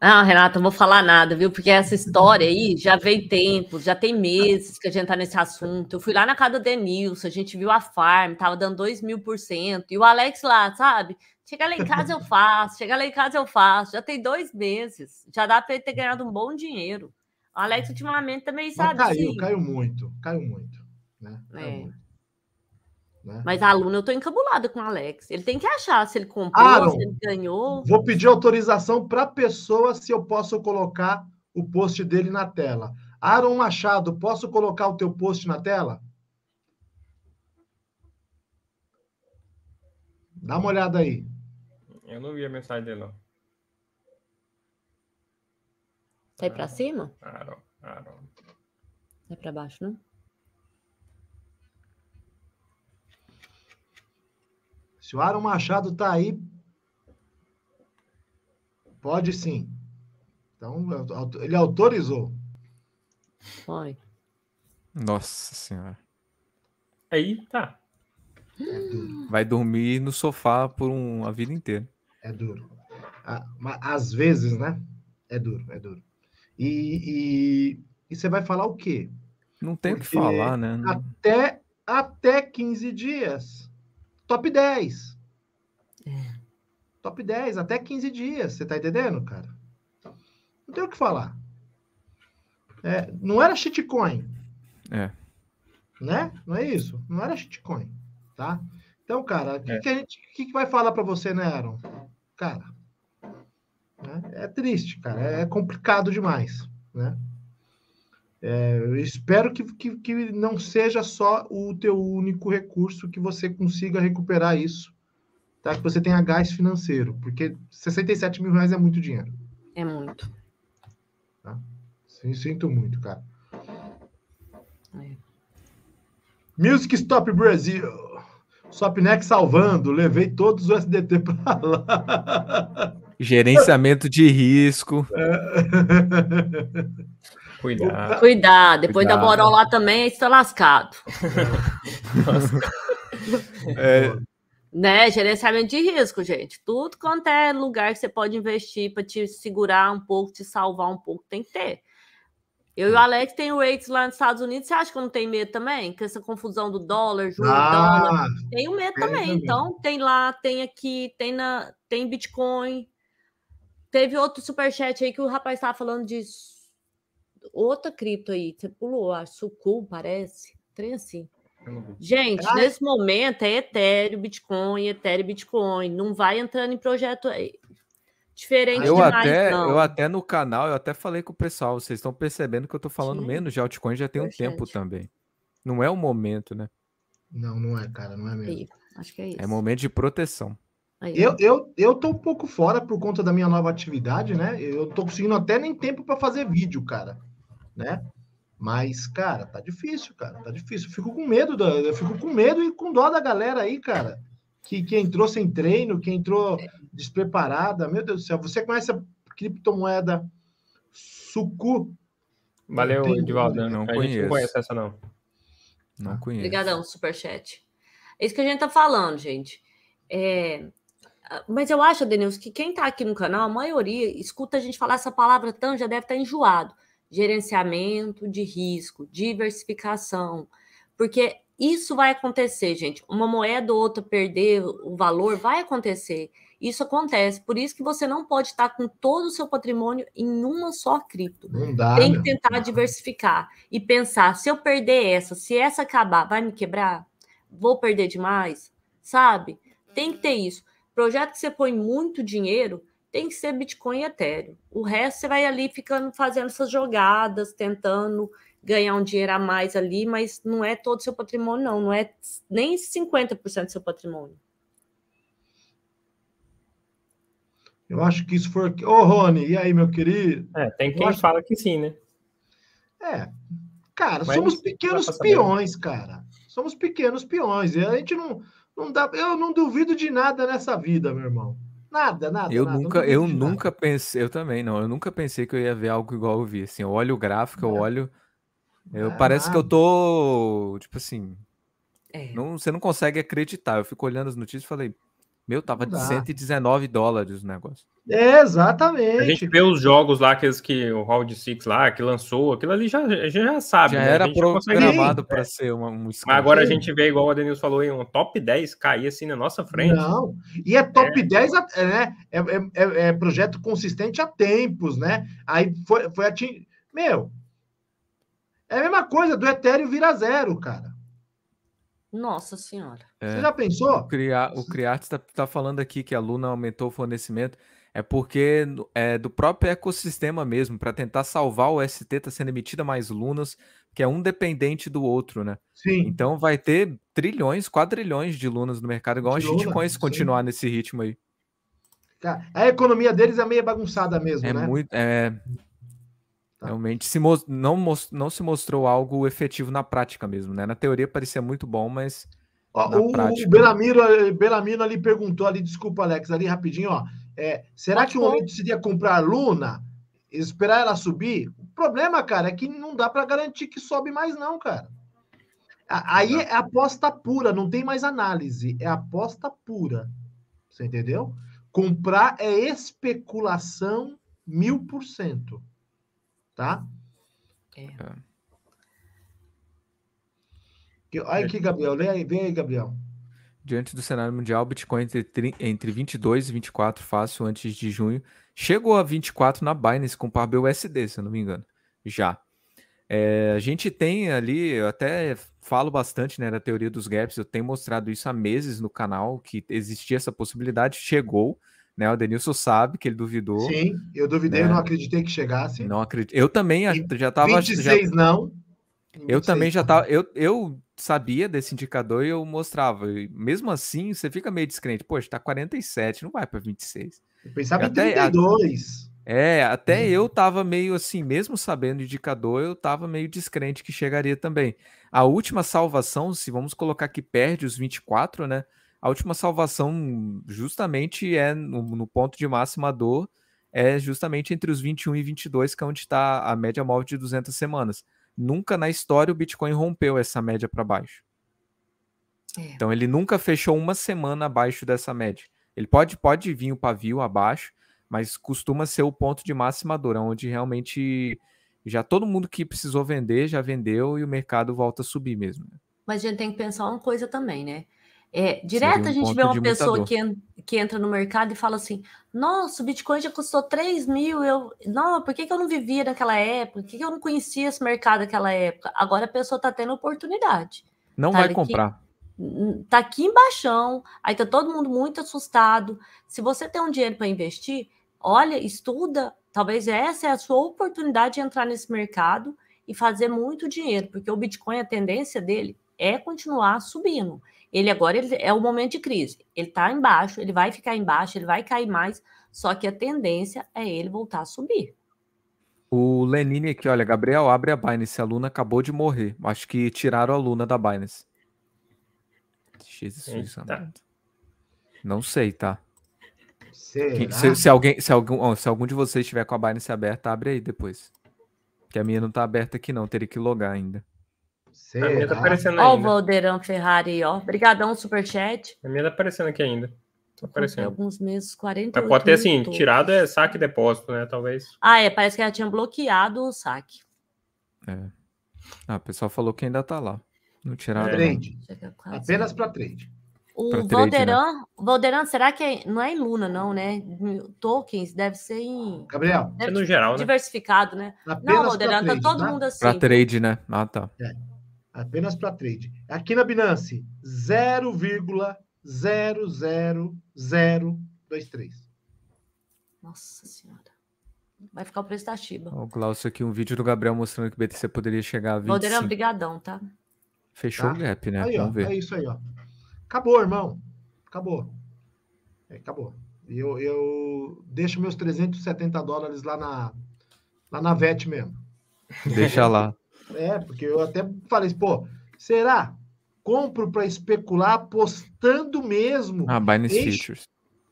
Ah, Renato, não vou falar nada, viu? Porque essa história aí já vem tempo, já tem meses que a gente tá nesse assunto. Eu fui lá na casa do Denilson, a gente viu a farm, tava dando 2 mil por cento. E o Alex lá, sabe? Chegar lá em casa eu faço, chegar lá em casa eu faço. Já tem dois meses, já dá para ele ter ganhado um bom dinheiro. O Alex ultimamente também sabe. caiu, sim. caiu muito, caiu muito. Né? Caiu é. muito. Né? Mas aluno, eu estou encabulada com o Alex. Ele tem que achar se ele comprou, Aaron, se ele ganhou. Vou pedir autorização para a pessoa se eu posso colocar o post dele na tela. Aaron Machado, posso colocar o teu post na tela? Dá uma olhada aí. Eu não vi a mensagem dele, não. Sai tá pra ah, cima? Aaron, Aaron. Sai pra baixo, não? Se o Aaron Machado tá aí, pode sim. Então, ele autorizou. Foi. Nossa senhora. Aí, tá. Vai dormir no sofá por um, a vida inteira. É duro. Ah, às vezes, né? É duro, é duro. E, e, e você vai falar o quê? Não tem o que falar, né? Até, até 15 dias. Top 10. É. Top 10, até 15 dias. Você tá entendendo, cara? Não tem o que falar. É, não era shitcoin. É. Né? Não é isso? Não era shitcoin, tá? Então, cara, o que, é. que, que, vai falar para você, né, Aaron? Cara, né? é triste, cara, é complicado demais, né? É, eu espero que, que, que, não seja só o teu único recurso que você consiga recuperar isso, tá? Que você tenha gás financeiro, porque 67 mil reais é muito dinheiro. É muito. Tá? Sim, sinto muito, cara. É. Music Stop Brasil. Sapnec salvando, levei todos os SDT para lá. Gerenciamento de risco. É. Cuidado. Cuidado, depois Cuidado. da moral lá também, aí está lascado. é... Né, gerenciamento de risco, gente. Tudo quanto é lugar que você pode investir para te segurar um pouco, te salvar um pouco, tem que ter. Eu e o é. Alex tem o Waits lá nos Estados Unidos. Você acha que eu não tenho medo também? Com essa confusão do dólar, juro, ah, dólar. Tenho medo também. também. Então, tem lá, tem aqui, tem na, tem Bitcoin. Teve outro superchat aí que o rapaz estava falando de outra cripto aí. Você pulou, a parece. Trem assim. Gente, ah. nesse momento é Ethereum, Bitcoin, Ethereum, Bitcoin. Não vai entrando em projeto aí diferente eu demais, até não. Eu até no canal, eu até falei com o pessoal, vocês estão percebendo que eu tô falando Sim. menos de altcoin já tem um tempo também. Não é o momento, né? Não, não é, cara, não é mesmo. Acho que é, é isso. É momento de proteção. eu, eu, eu tô um pouco fora por conta da minha nova atividade, né? Eu tô conseguindo até nem tempo para fazer vídeo, cara, né? Mas, cara, tá difícil, cara, tá difícil. Eu fico com medo, da, eu fico com medo e com dó da galera aí, cara, que, que entrou sem treino, que entrou é despreparada. Meu Deus do céu, você conhece a criptomoeda Sucu? Valeu, Edvaldo. Não, conheço. Não conhece essa, não. Não conheço. Obrigadão, superchat. É isso que a gente tá falando, gente. É... Mas eu acho, Denilson, que quem tá aqui no canal, a maioria, escuta a gente falar essa palavra tão, já deve estar tá enjoado. Gerenciamento de risco, diversificação. Porque isso vai acontecer, gente. Uma moeda ou outra perder o valor vai acontecer. Isso acontece. Por isso que você não pode estar com todo o seu patrimônio em uma só cripto. Não dá, Tem que tentar diversificar e pensar: se eu perder essa, se essa acabar, vai me quebrar? Vou perder demais? Sabe? Tem que ter isso. Projeto que você põe muito dinheiro tem que ser Bitcoin e Ethereum. O resto você vai ali ficando fazendo essas jogadas, tentando ganhar um dinheiro a mais ali, mas não é todo o seu patrimônio, não, não é nem 50% do seu patrimônio. Eu acho que isso foi. Ô, Rony, e aí, meu querido? É, tem quem acho... fala que sim, né? É. Cara, mas somos pequenos peões, bem. cara. Somos pequenos peões. E a gente não, não dá. Eu não duvido de nada nessa vida, meu irmão. Nada, nada. Eu nada, nunca, eu nunca pensei, eu também não, eu nunca pensei que eu ia ver algo igual eu vi. Assim, eu olho o gráfico, é. eu olho, eu, ah, parece que eu tô, tipo assim, é. não, você não consegue acreditar. Eu fico olhando as notícias e falei, meu, tava de 119 dólares o negócio. É, exatamente. A gente vê os jogos lá, aqueles que o Round Six lá, que lançou, aquilo ali já, já sabe. Já né? era programado para é. ser uma, um Mas agora a gente vê, igual o Denilson falou, um top 10 cair assim na nossa frente. Não, e é top é. 10, é, né? É, é, é, é, projeto consistente há tempos, né? Aí foi, foi atingir. Meu, é a mesma coisa do Ethereum vira zero, cara. Nossa senhora. É, Você já pensou? O, Cria, o está tá falando aqui que a Luna aumentou o fornecimento. É porque é do próprio ecossistema mesmo, para tentar salvar o ST, está sendo emitida mais lunas, que é um dependente do outro, né? Sim. Então vai ter trilhões, quadrilhões de lunas no mercado, igual de a gente conhece continuar nesse ritmo aí. A economia deles é meio bagunçada mesmo, é né? Muito, é, Tá. Realmente se mo não, most não se mostrou algo efetivo na prática mesmo, né? Na teoria parecia muito bom, mas ó, na o, prática... O Belamino, Belamino ali perguntou ali, desculpa, Alex, ali rapidinho, ó. É, será que o momento seria comprar Luna e esperar ela subir? O problema, cara, é que não dá para garantir que sobe mais não, cara. Aí é aposta pura, não tem mais análise, é aposta pura. Você entendeu? Comprar é especulação mil por cento tá? É. é. Olha aqui, Gabriel. vem aí, vem aí, Gabriel. Diante do cenário mundial, Bitcoin entre, entre 22 e 24 fácil antes de junho. Chegou a 24 na Binance com par BUSD, se eu não me engano. Já. É, a gente tem ali, eu até falo bastante né, da teoria dos gaps, eu tenho mostrado isso há meses no canal, que existia essa possibilidade, chegou, né? O Denilson sabe que ele duvidou. Sim, eu duvidei, né? eu não acreditei que chegasse. Não acredito. Eu também e já estava. 26 já... não. Eu também já estava. Eu, eu sabia desse indicador e eu mostrava. E mesmo assim, você fica meio descrente. Poxa, está 47, não vai para 26. Eu pensava em 32. A... É, até uhum. eu estava meio assim, mesmo sabendo o indicador, eu estava meio descrente que chegaria também. A última salvação, se vamos colocar que perde os 24, né? a última salvação justamente é no, no, ponto de máxima dor, é justamente entre os 21 e 22, que é onde está a média móvel de 200 semanas. Nunca na história o Bitcoin rompeu essa média para baixo. É. Então ele nunca fechou uma semana abaixo dessa média. Ele pode, pode vir o pavio abaixo, mas costuma ser o ponto de máxima dor, é onde realmente já todo mundo que precisou vender já vendeu e o mercado volta a subir mesmo. Mas a gente tem que pensar uma coisa também, né? É, direto um a gente vê uma pessoa que, que entra no mercado e fala assim: nossa, o Bitcoin já custou 3 mil. Eu, não, por que, que eu não vivia naquela época? Por que, que eu não conhecia esse mercado naquela época? Agora a pessoa está tendo oportunidade. Não tá vai comprar. Tá aqui embaixo, aí tá todo mundo muito assustado. Se você tem um dinheiro para investir, olha, estuda. Talvez essa é a sua oportunidade de entrar nesse mercado e fazer muito dinheiro, porque o Bitcoin, a tendência dele é continuar subindo. Ele agora ele, é o momento de crise. Ele está embaixo, ele vai ficar embaixo, ele vai cair mais, só que a tendência é ele voltar a subir. O Lenine aqui, olha, Gabriel, abre a Binance, a Luna acabou de morrer. Acho que tiraram a Luna da Binance. Jesus, Não sei, tá? Se, se, alguém, se, algum, se algum de vocês tiver com a Binance aberta, abre aí depois. Que a minha não tá aberta aqui não, teria que logar ainda. Tá será? tá aparecendo Ó o Valdeirão Ferrari, ó. Obrigadão, superchat. A minha tá aparecendo aqui ainda. Tá aparecendo. Alguns meses, 40 Pode ter, assim, todos. tirado é saque depósito, né? Talvez. Ah, é. Parece que ela tinha bloqueado o saque. É. Ah, o pessoal falou que ainda tá lá. Não tiraram. É. Trade. Apenas para trade. O Valderan, né? Valderan, será que é, não é em Luna, não, né? Tokens deve ser em. Gabriel, deve é no geral, né? diversificado, né? Apenas não, Valderan, tá todo né? mundo assim. Para trade, né? Ah, tá. É. Apenas para trade. Aqui na Binance, 0,00023. Nossa Senhora. Vai ficar o preço da Shiba. O Glaucio aqui, um vídeo do Gabriel mostrando que o BTC poderia chegar a 25. Poderia é brigadão, tá? Fechou tá. o gap, né? Aí, ó, Vamos ver. É isso aí, ó. Acabou, irmão. Acabou. É, acabou. Eu, eu deixo meus 370 dólares lá na, lá na VET mesmo. Deixa lá. É, porque eu até falei, pô, será? Compro para especular apostando mesmo. Ah, Binance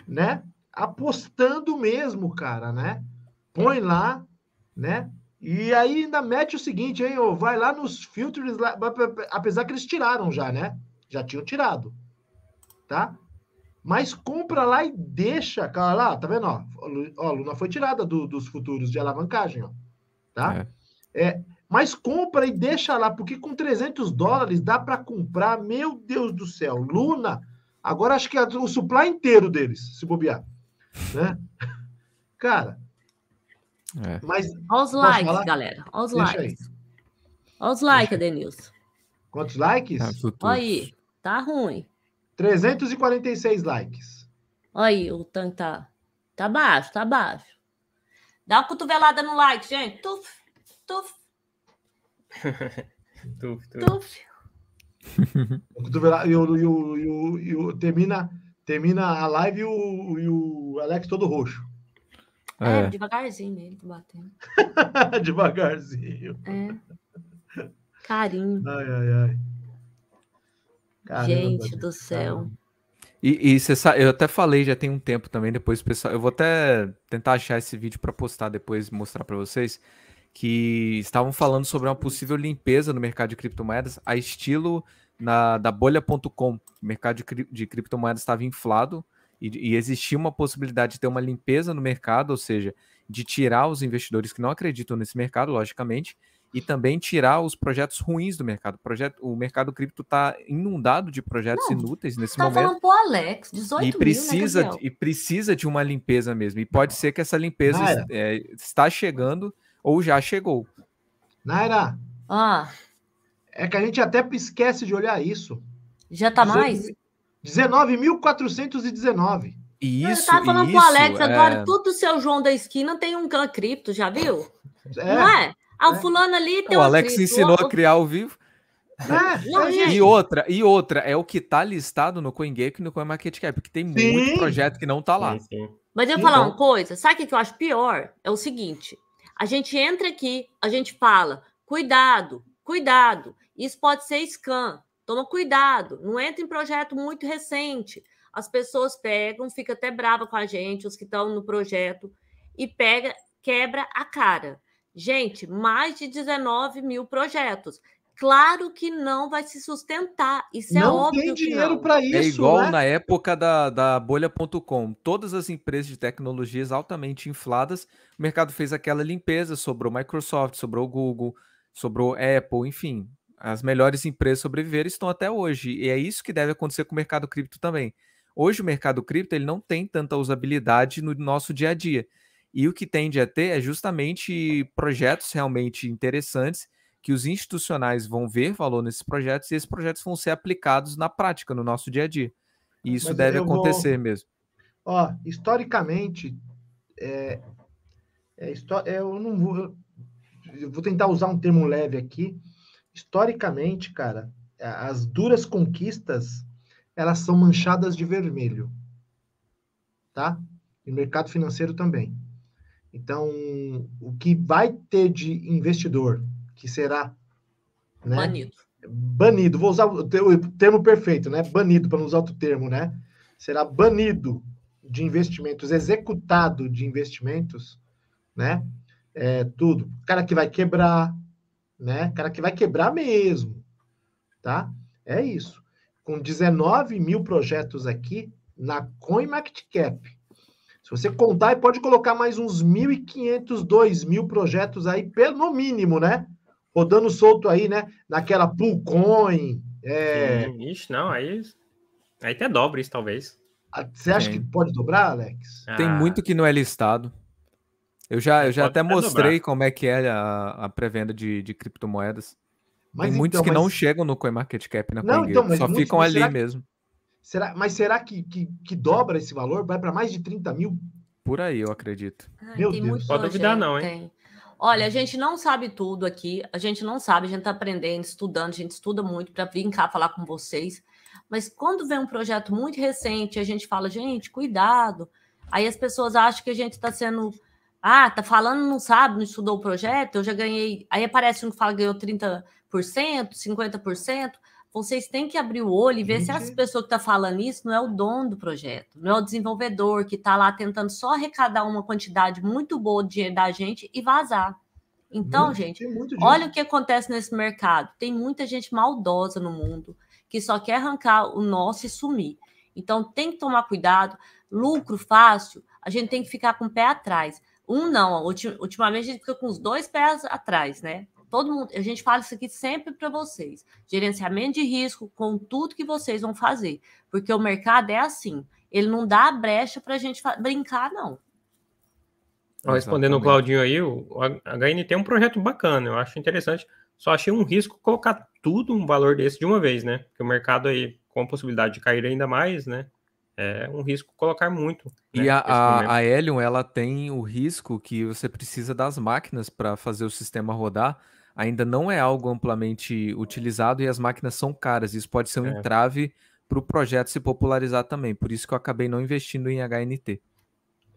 em, Né? Apostando mesmo, cara, né? Põe lá, né? E aí ainda mete o seguinte, hein? Ou vai lá nos filtros, lá, apesar que eles tiraram já, né? Já tinham tirado, tá? Mas compra lá e deixa, cara, lá, tá vendo? Ó, ó Luna foi tirada do, dos futuros de alavancagem, ó, tá? É. é mas compra e deixa lá, porque com 300 dólares dá para comprar, meu Deus do céu, Luna. Agora acho que é o supply inteiro deles, se bobear. Né? [laughs] Cara. É. Mas, Olha os likes, falar? galera. Olha os deixa likes. Aí. Olha os likes, Denilson. Quantos likes? Tá, olha aí, tá ruim. 346 likes. Olha aí, o tanque tá, tá baixo, tá baixo. Dá uma cotovelada no like, gente. Tuf, tuf tuf, tuf. tuf. e, o, e, o, e, o, e o, termina, termina a live e o, e o Alex todo roxo. É, é. devagarzinho nele, tá batendo. [laughs] devagarzinho. É. Carinho. Ai, ai, ai. Caramba, gente do céu. E, e você sabe, eu até falei já tem um tempo também, depois pessoal, eu vou até tentar achar esse vídeo para postar depois mostrar para vocês que estavam falando sobre uma possível limpeza no mercado de criptomoedas, a estilo na, da bolha.com. O mercado de, cri, de criptomoedas estava inflado e, e existia uma possibilidade de ter uma limpeza no mercado, ou seja, de tirar os investidores que não acreditam nesse mercado, logicamente, e também tirar os projetos ruins do mercado. O, projeto, o mercado cripto está inundado de projetos não, inúteis nesse tá momento. Falando pro Alex, 18 e precisa mil, né, e precisa de uma limpeza mesmo. E pode ser que essa limpeza est é, está chegando ou já chegou. Naira. Ah. É que a gente até esquece de olhar isso. Já tá mais? 19.419. Isso, Eu tava falando isso, com o Alex, é. agora, é... tudo seu João da esquina tem um clã cripto, já viu? É, Não é? Ah, o é. fulano ali tem O Alex cripto. ensinou a criar ao vivo. é, é e outra, e outra, é o que tá listado no CoinGecko e no CoinMarketCap, porque tem sim. muito projeto que não tá lá. Sim, sim. Mas eu vou falar uma então- coisa, sabe o que eu acho pior? É o seguinte, a gente entra aqui, a gente fala, cuidado, cuidado, isso pode ser scam, toma cuidado, não entra em projeto muito recente. As pessoas pegam, fica até brava com a gente, os que estão no projeto, e pega, quebra a cara. Gente, mais de 19 mil projetos. Claro que não vai se sustentar. Isso não é óbvio. Não tem dinheiro para é isso. É igual né? na época da, da bolha.com. Todas as empresas de tecnologias altamente infladas, o mercado fez aquela limpeza, sobrou Microsoft, sobrou Google, sobrou Apple, enfim. As melhores empresas sobreviveram estão até hoje. E é isso que deve acontecer com o mercado cripto também. Hoje o mercado cripto ele não tem tanta usabilidade no nosso dia a dia. E o que tende a ter é justamente projetos realmente interessantes que os institucionais vão ver valor nesses projetos e esses projetos vão ser aplicados na prática, no nosso dia a dia. E isso Mas deve acontecer vou... mesmo. Ó, historicamente, é, é, é eu não vou, eu vou tentar usar um termo leve aqui. Historicamente, cara, as duras conquistas elas são manchadas de vermelho, tá? E o mercado financeiro também. Então, o que vai ter de investidor que será né? banido. Banido, vou usar o termo perfeito, né? Banido, para não usar outro termo, né? Será banido de investimentos, executado de investimentos, né? É, tudo. Cara que vai quebrar, né? Cara que vai quebrar mesmo, tá? É isso. Com 19 mil projetos aqui na CoinMarketCap. Se você contar, pode colocar mais uns 1.500, 2.000 projetos aí, pelo mínimo, né? rodando solto aí, né? Naquela Pulcoin. É... ixi, não, aí. Aí até dobra isso, talvez. Ah, você acha que pode dobrar, Alex? Tem ah. muito que não é listado. Eu já, eu já até mostrei dobrar. como é que é a, a pré-venda de, de criptomoedas. Mas Tem muitos então, que mas... não chegam no CoinMarketCap na né, não, então, só ficam ali mesmo. Será, mas será que, que, que dobra esse valor? Vai para mais de 30 mil? Por aí, eu acredito. Meu Deus. Pode duvidar, não, hein? Tem. Olha, a uhum. gente não sabe tudo aqui, a gente não sabe, a gente está aprendendo, estudando, a gente estuda muito para vir cá falar com vocês. Mas quando vem um projeto muito recente, a gente fala, gente, cuidado. Aí as pessoas acham que a gente está sendo. Ah, tá falando, não sabe, não estudou o projeto, eu já ganhei. Aí aparece um que fala que ganhou 30%, 50%. Então, vocês têm que abrir o olho e ver Entendi. se uhum. essa pessoa que está tá falando isso não é o dono do projeto, não é o desenvolvedor que está lá tentando só arrecadar uma quantidade muito boa de dinheiro da gente e vazar. Então, muito, gente, olha o que acontece nesse mercado. Tem muita gente maldosa no mundo que só quer arrancar o nosso e sumir. Então, tem que tomar cuidado. Lucro fácil, a gente tem que ficar com o pé atrás. Um não, ultimamente a gente fica com os dois pés atrás, né? todo mundo, a gente fala isso aqui sempre para vocês. Gerenciamento de risco com tudo que vocês vão fazer, porque o mercado é assim. Ele não dá brecha para a gente brincar, não. respondendo o Claudinho aí, o HN tem é um projeto bacana, eu acho interessante. Só achei um risco colocar tudo um valor desse de uma vez, né? Porque o mercado aí, com a possibilidade de cair ainda mais, né? É um risco colocar muito. E né, a, a Helion, ela tem o risco que você precisa das máquinas para fazer o sistema rodar ainda não é algo amplamente utilizado e as máquinas são caras. Isso pode ser um é. entrave para o projeto se popularizar também. Por isso que eu acabei não investindo em HNT.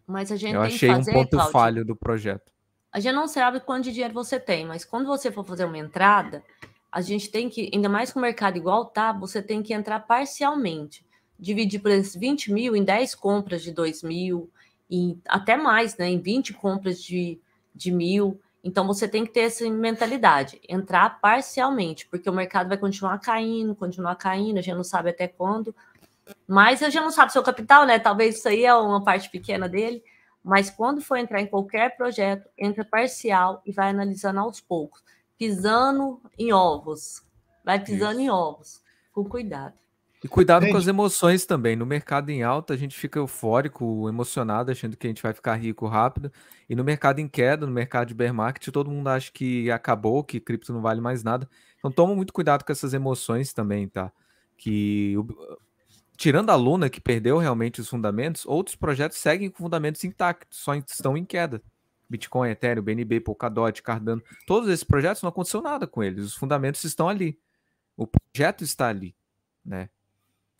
Mas a gente eu achei fazer, um ponto Claudio, falho do projeto. A gente não sabe quanto de dinheiro você tem, mas quando você for fazer uma entrada, a gente tem que, ainda mais com o mercado igual tá, você tem que entrar parcialmente. Dividir por esses 20 mil em 10 compras de 2 mil, e até mais, né? Em 20 compras de, de mil. Então você tem que ter essa mentalidade, entrar parcialmente, porque o mercado vai continuar caindo, continuar caindo, a gente não sabe até quando. Mas a gente não sabe seu capital, né? Talvez isso aí é uma parte pequena dele. Mas quando for entrar em qualquer projeto, entra parcial e vai analisando aos poucos, pisando em ovos. Vai pisando isso. em ovos, com cuidado. E cuidado com as emoções também. No mercado em alta, a gente fica eufórico, emocionado, achando que a gente vai ficar rico rápido. E no mercado em queda, no mercado de bear market, todo mundo acha que acabou, que cripto não vale mais nada. Então toma muito cuidado com essas emoções também, tá? Que tirando a Luna, que perdeu realmente os fundamentos, outros projetos seguem com fundamentos intactos, só estão em queda. Bitcoin, Ethereum, BNB, Polkadot, Cardano, todos esses projetos não aconteceu nada com eles. Os fundamentos estão ali. O projeto está ali, né?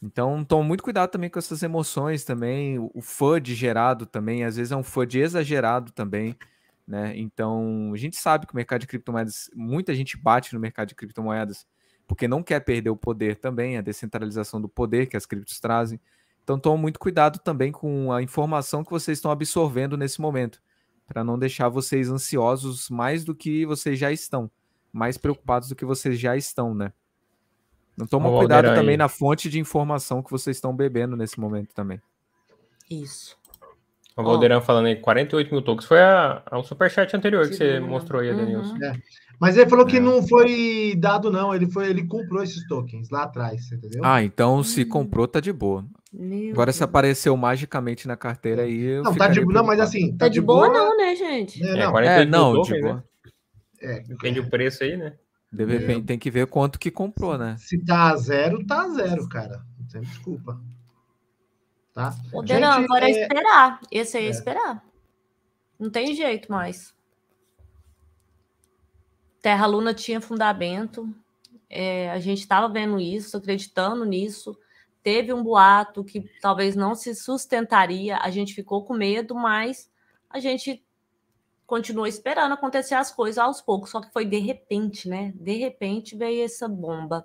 Então, tome muito cuidado também com essas emoções também, o, o FUD gerado também, às vezes é um FUD exagerado também, né? Então, a gente sabe que o mercado de criptomoedas, muita gente bate no mercado de criptomoedas porque não quer perder o poder também, a descentralização do poder que as criptos trazem. Então, tome muito cuidado também com a informação que vocês estão absorvendo nesse momento, para não deixar vocês ansiosos mais do que vocês já estão, mais preocupados do que vocês já estão, né? Então toma cuidado também aí. na fonte de informação que vocês estão bebendo nesse momento também. Isso. O Valdeirão oh. falando aí, 48 mil tokens. Foi a, superchat anterior que, que você mostrou aí, Danielson. Uhum. É. Mas ele falou que é. não foi dado, não. Ele, foi, ele comprou esses tokens lá atrás, entendeu? Ah, então se hum. comprou, tá de boa. Meu Agora, Deus. se apareceu magicamente na carteira aí. Eu não, tá de boa, não, mas assim. Tá, tá de, boa, boa, não, né, gente? É, não, é, é não de boa. Né? É. é. o preço aí, né? BBP é. tem que ver quanto que comprou, né? Se tá a zero, tá a zero, cara. Sem desculpa. Tá? O Gente, agora é, é... esperar. Esse aí é, é. esperar. Não tem jeito mais. Terra Luna tinha fundamento. É, a gente estava vendo isso, acreditando nisso. Teve um boato que talvez não se sustentaria. A gente ficou com medo, mas a gente continuou esperando acontecer as coisas aos poucos, só que foi de repente, né? De repente veio essa bomba.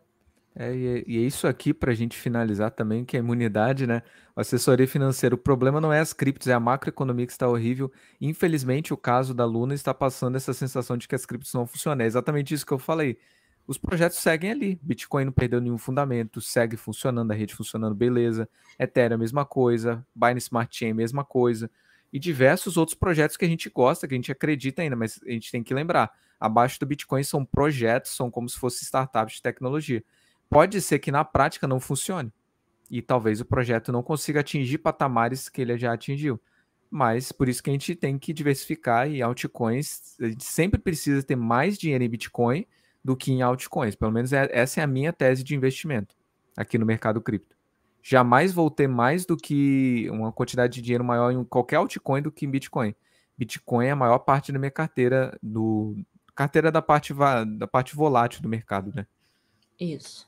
É, e é, é isso aqui para a gente finalizar também, que a é imunidade, né? A assessoria financeira. O problema não é as criptos, é a macroeconomia que está horrível. Infelizmente, o caso da Luna está passando essa sensação de que as criptos não funcionam. É exatamente isso que eu falei. Os projetos seguem ali. Bitcoin não perdeu nenhum fundamento, segue funcionando, a rede funcionando, beleza. Ethereum, mesma coisa. Binance Smart Chain, mesma coisa e diversos outros projetos que a gente gosta, que a gente acredita ainda, mas a gente tem que lembrar, abaixo do Bitcoin são projetos, são como se fossem startups de tecnologia. Pode ser que na prática não funcione e talvez o projeto não consiga atingir patamares que ele já atingiu. Mas por isso que a gente tem que diversificar e altcoins, a gente sempre precisa ter mais dinheiro em Bitcoin do que em altcoins. Pelo menos é, essa é a minha tese de investimento aqui no mercado cripto jamais vou ter mais do que uma quantidade de dinheiro maior em qualquer altcoin do que em Bitcoin. Bitcoin é a maior parte da minha carteira, do carteira da parte, da parte volátil do mercado, né? Isso.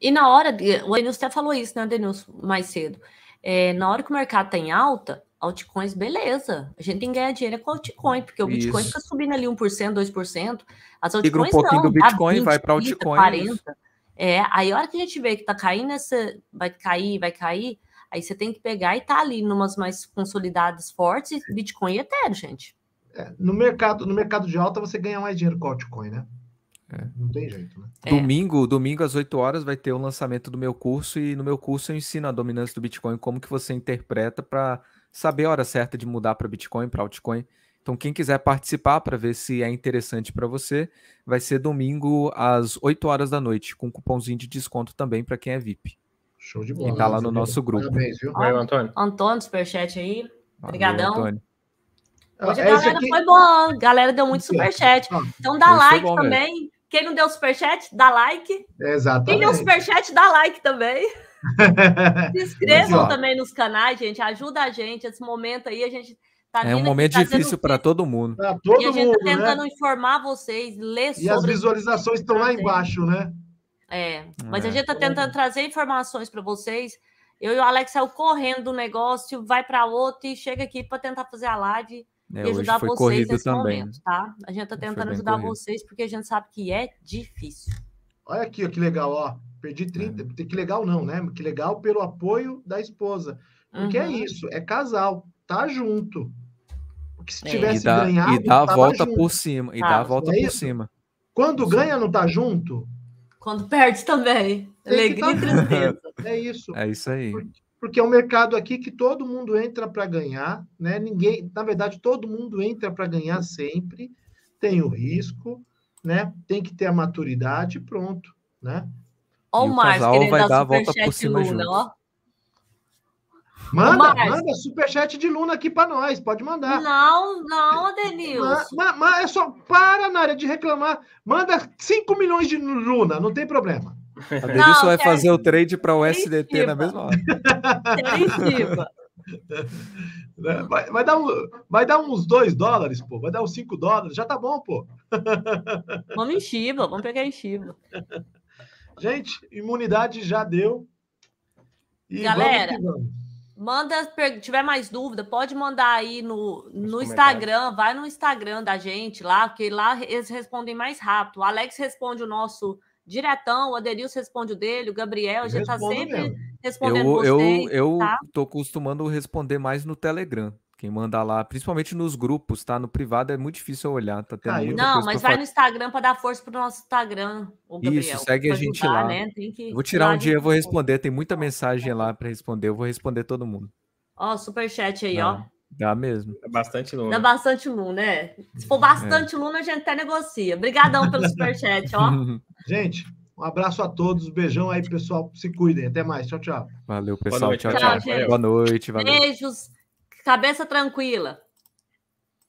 E na hora, o Denilson até falou isso, né, Denilson, mais cedo. É, na hora que o mercado está em alta, altcoins, beleza. A gente tem que ganhar dinheiro é com altcoin, porque o Bitcoin isso. fica subindo ali 1%, 2%. As altcoins Liga um pouquinho não, do Bitcoin, 20, vai para altcoin. 40. Isso. É, aí a hora que a gente vê que tá caindo essa. Vai cair, vai cair. Aí você tem que pegar e tá ali numas mais consolidadas fortes, Bitcoin e é Ethereum, gente. É, no, mercado, no mercado de alta você ganha mais dinheiro com altcoin, né? É. Não tem jeito, né? É. Domingo, domingo às 8 horas vai ter o lançamento do meu curso e no meu curso eu ensino a dominância do Bitcoin, como que você interpreta para saber a hora certa de mudar para Bitcoin, para altcoin. Então, quem quiser participar para ver se é interessante para você, vai ser domingo às 8 horas da noite, com cupomzinho de desconto também para quem é VIP. Show de bola. E tá lá no nosso grupo. Parabéns, viu? Valeu, Antônio. Antônio, superchat aí. Obrigadão. Antônio. Hoje a ah, galera aqui... foi boa, a galera deu muito superchat. Ah, então dá Esse like também. Mesmo. Quem não deu superchat, dá like. Exatamente. Quem deu superchat, dá like também. [laughs] Se inscrevam Mas, também nos canais, gente. Ajuda a gente. Esse momento aí, a gente Tá é um momento tá difícil para todo mundo. Pra todo e a gente está né? tentando né? informar vocês, ler sobre. E as visualizações estão lá embaixo, né? É, mas é. a gente está tentando trazer informações para vocês. Eu e o Alex saiu correndo do negócio, vai para outro e chega aqui para tentar fazer a live é, e ajudar vocês nesse também. momento, tá? A gente está tentando ajudar corrido. vocês porque a gente sabe que é difícil. Olha aqui, ó, que legal, ó. Perdi 30. É. Que legal não, né? Que legal pelo apoio da esposa. Porque é uhum. é isso, é casal, tá junto. Porque se é. tivesse e dá, ganhado. E dá a volta junto. por cima. E ah, dá a volta é por cima. Quando Sim. ganha, não tá junto? Quando perde também. Alegria e tá tristeza. É isso. É isso aí. Porque, é um mercado aqui que todo mundo entra para ganhar, né? Ninguém, na verdade, todo mundo entra para ganhar sempre. Tem o risco, né? Tem que ter a maturidade, pronto, né? Olha o Marcos querendo vai dar a volta por cima Lula, junto. ó. Manda, mas... manda superchat de Luna aqui para nós, pode mandar. Não, não, Adenilson. Mas, é só para na área de reclamar. Manda 5 milhões de Luna, não tem problema. A Denilson vai fazer o trade para o SDT na mesma hora. Tritiva. [laughs] Né, vai, vai, dar um, vai dar uns 2 dólares, pô. Vai dar uns 5 dólares, já tá bom, pô. [laughs] Vamos em Shiba, vamos pegar em Shiba. Gente, imunidade já deu. E Galera, vamos Manda, tiver mais dúvida, pode mandar aí no, no Instagram, vai no Instagram da gente lá, porque lá eles respondem mais rápido. O Alex responde o nosso diretão, o Aderilson responde o dele, o Gabriel, a gente está sempre mesmo. respondendo eu, vocês. Eu, eu tá? costumando responder mais no Telegram. Quem manda lá, principalmente nos grupos, tá? No privado é muito difícil olhar, tá tendo ah, muita Não, mas vai falar. no Instagram para dar força pro nosso Instagram, Gabriel. Isso, segue a gente ajudar, lá. Né? vou tirar um dia, eu vou responder, tem muita mensagem é. lá para responder, eu vou responder todo mundo. Ó, super chat aí, ó. Dá mesmo. Dá é bastante Luna. Dá bastante Luna, né? Se for uhum, é. bastante é. Luna, a gente até negocia. Obrigadão pelo superchat, ó. [laughs] Gente, um abraço a todos, beijão aí, pessoal. Se cuidem. Até mais. Tchau, tchau. Valeu, pessoal. Boa noite, tchau, tchau. tchau. Boa noite. Valeu. Beijos. Cabeça tranquila.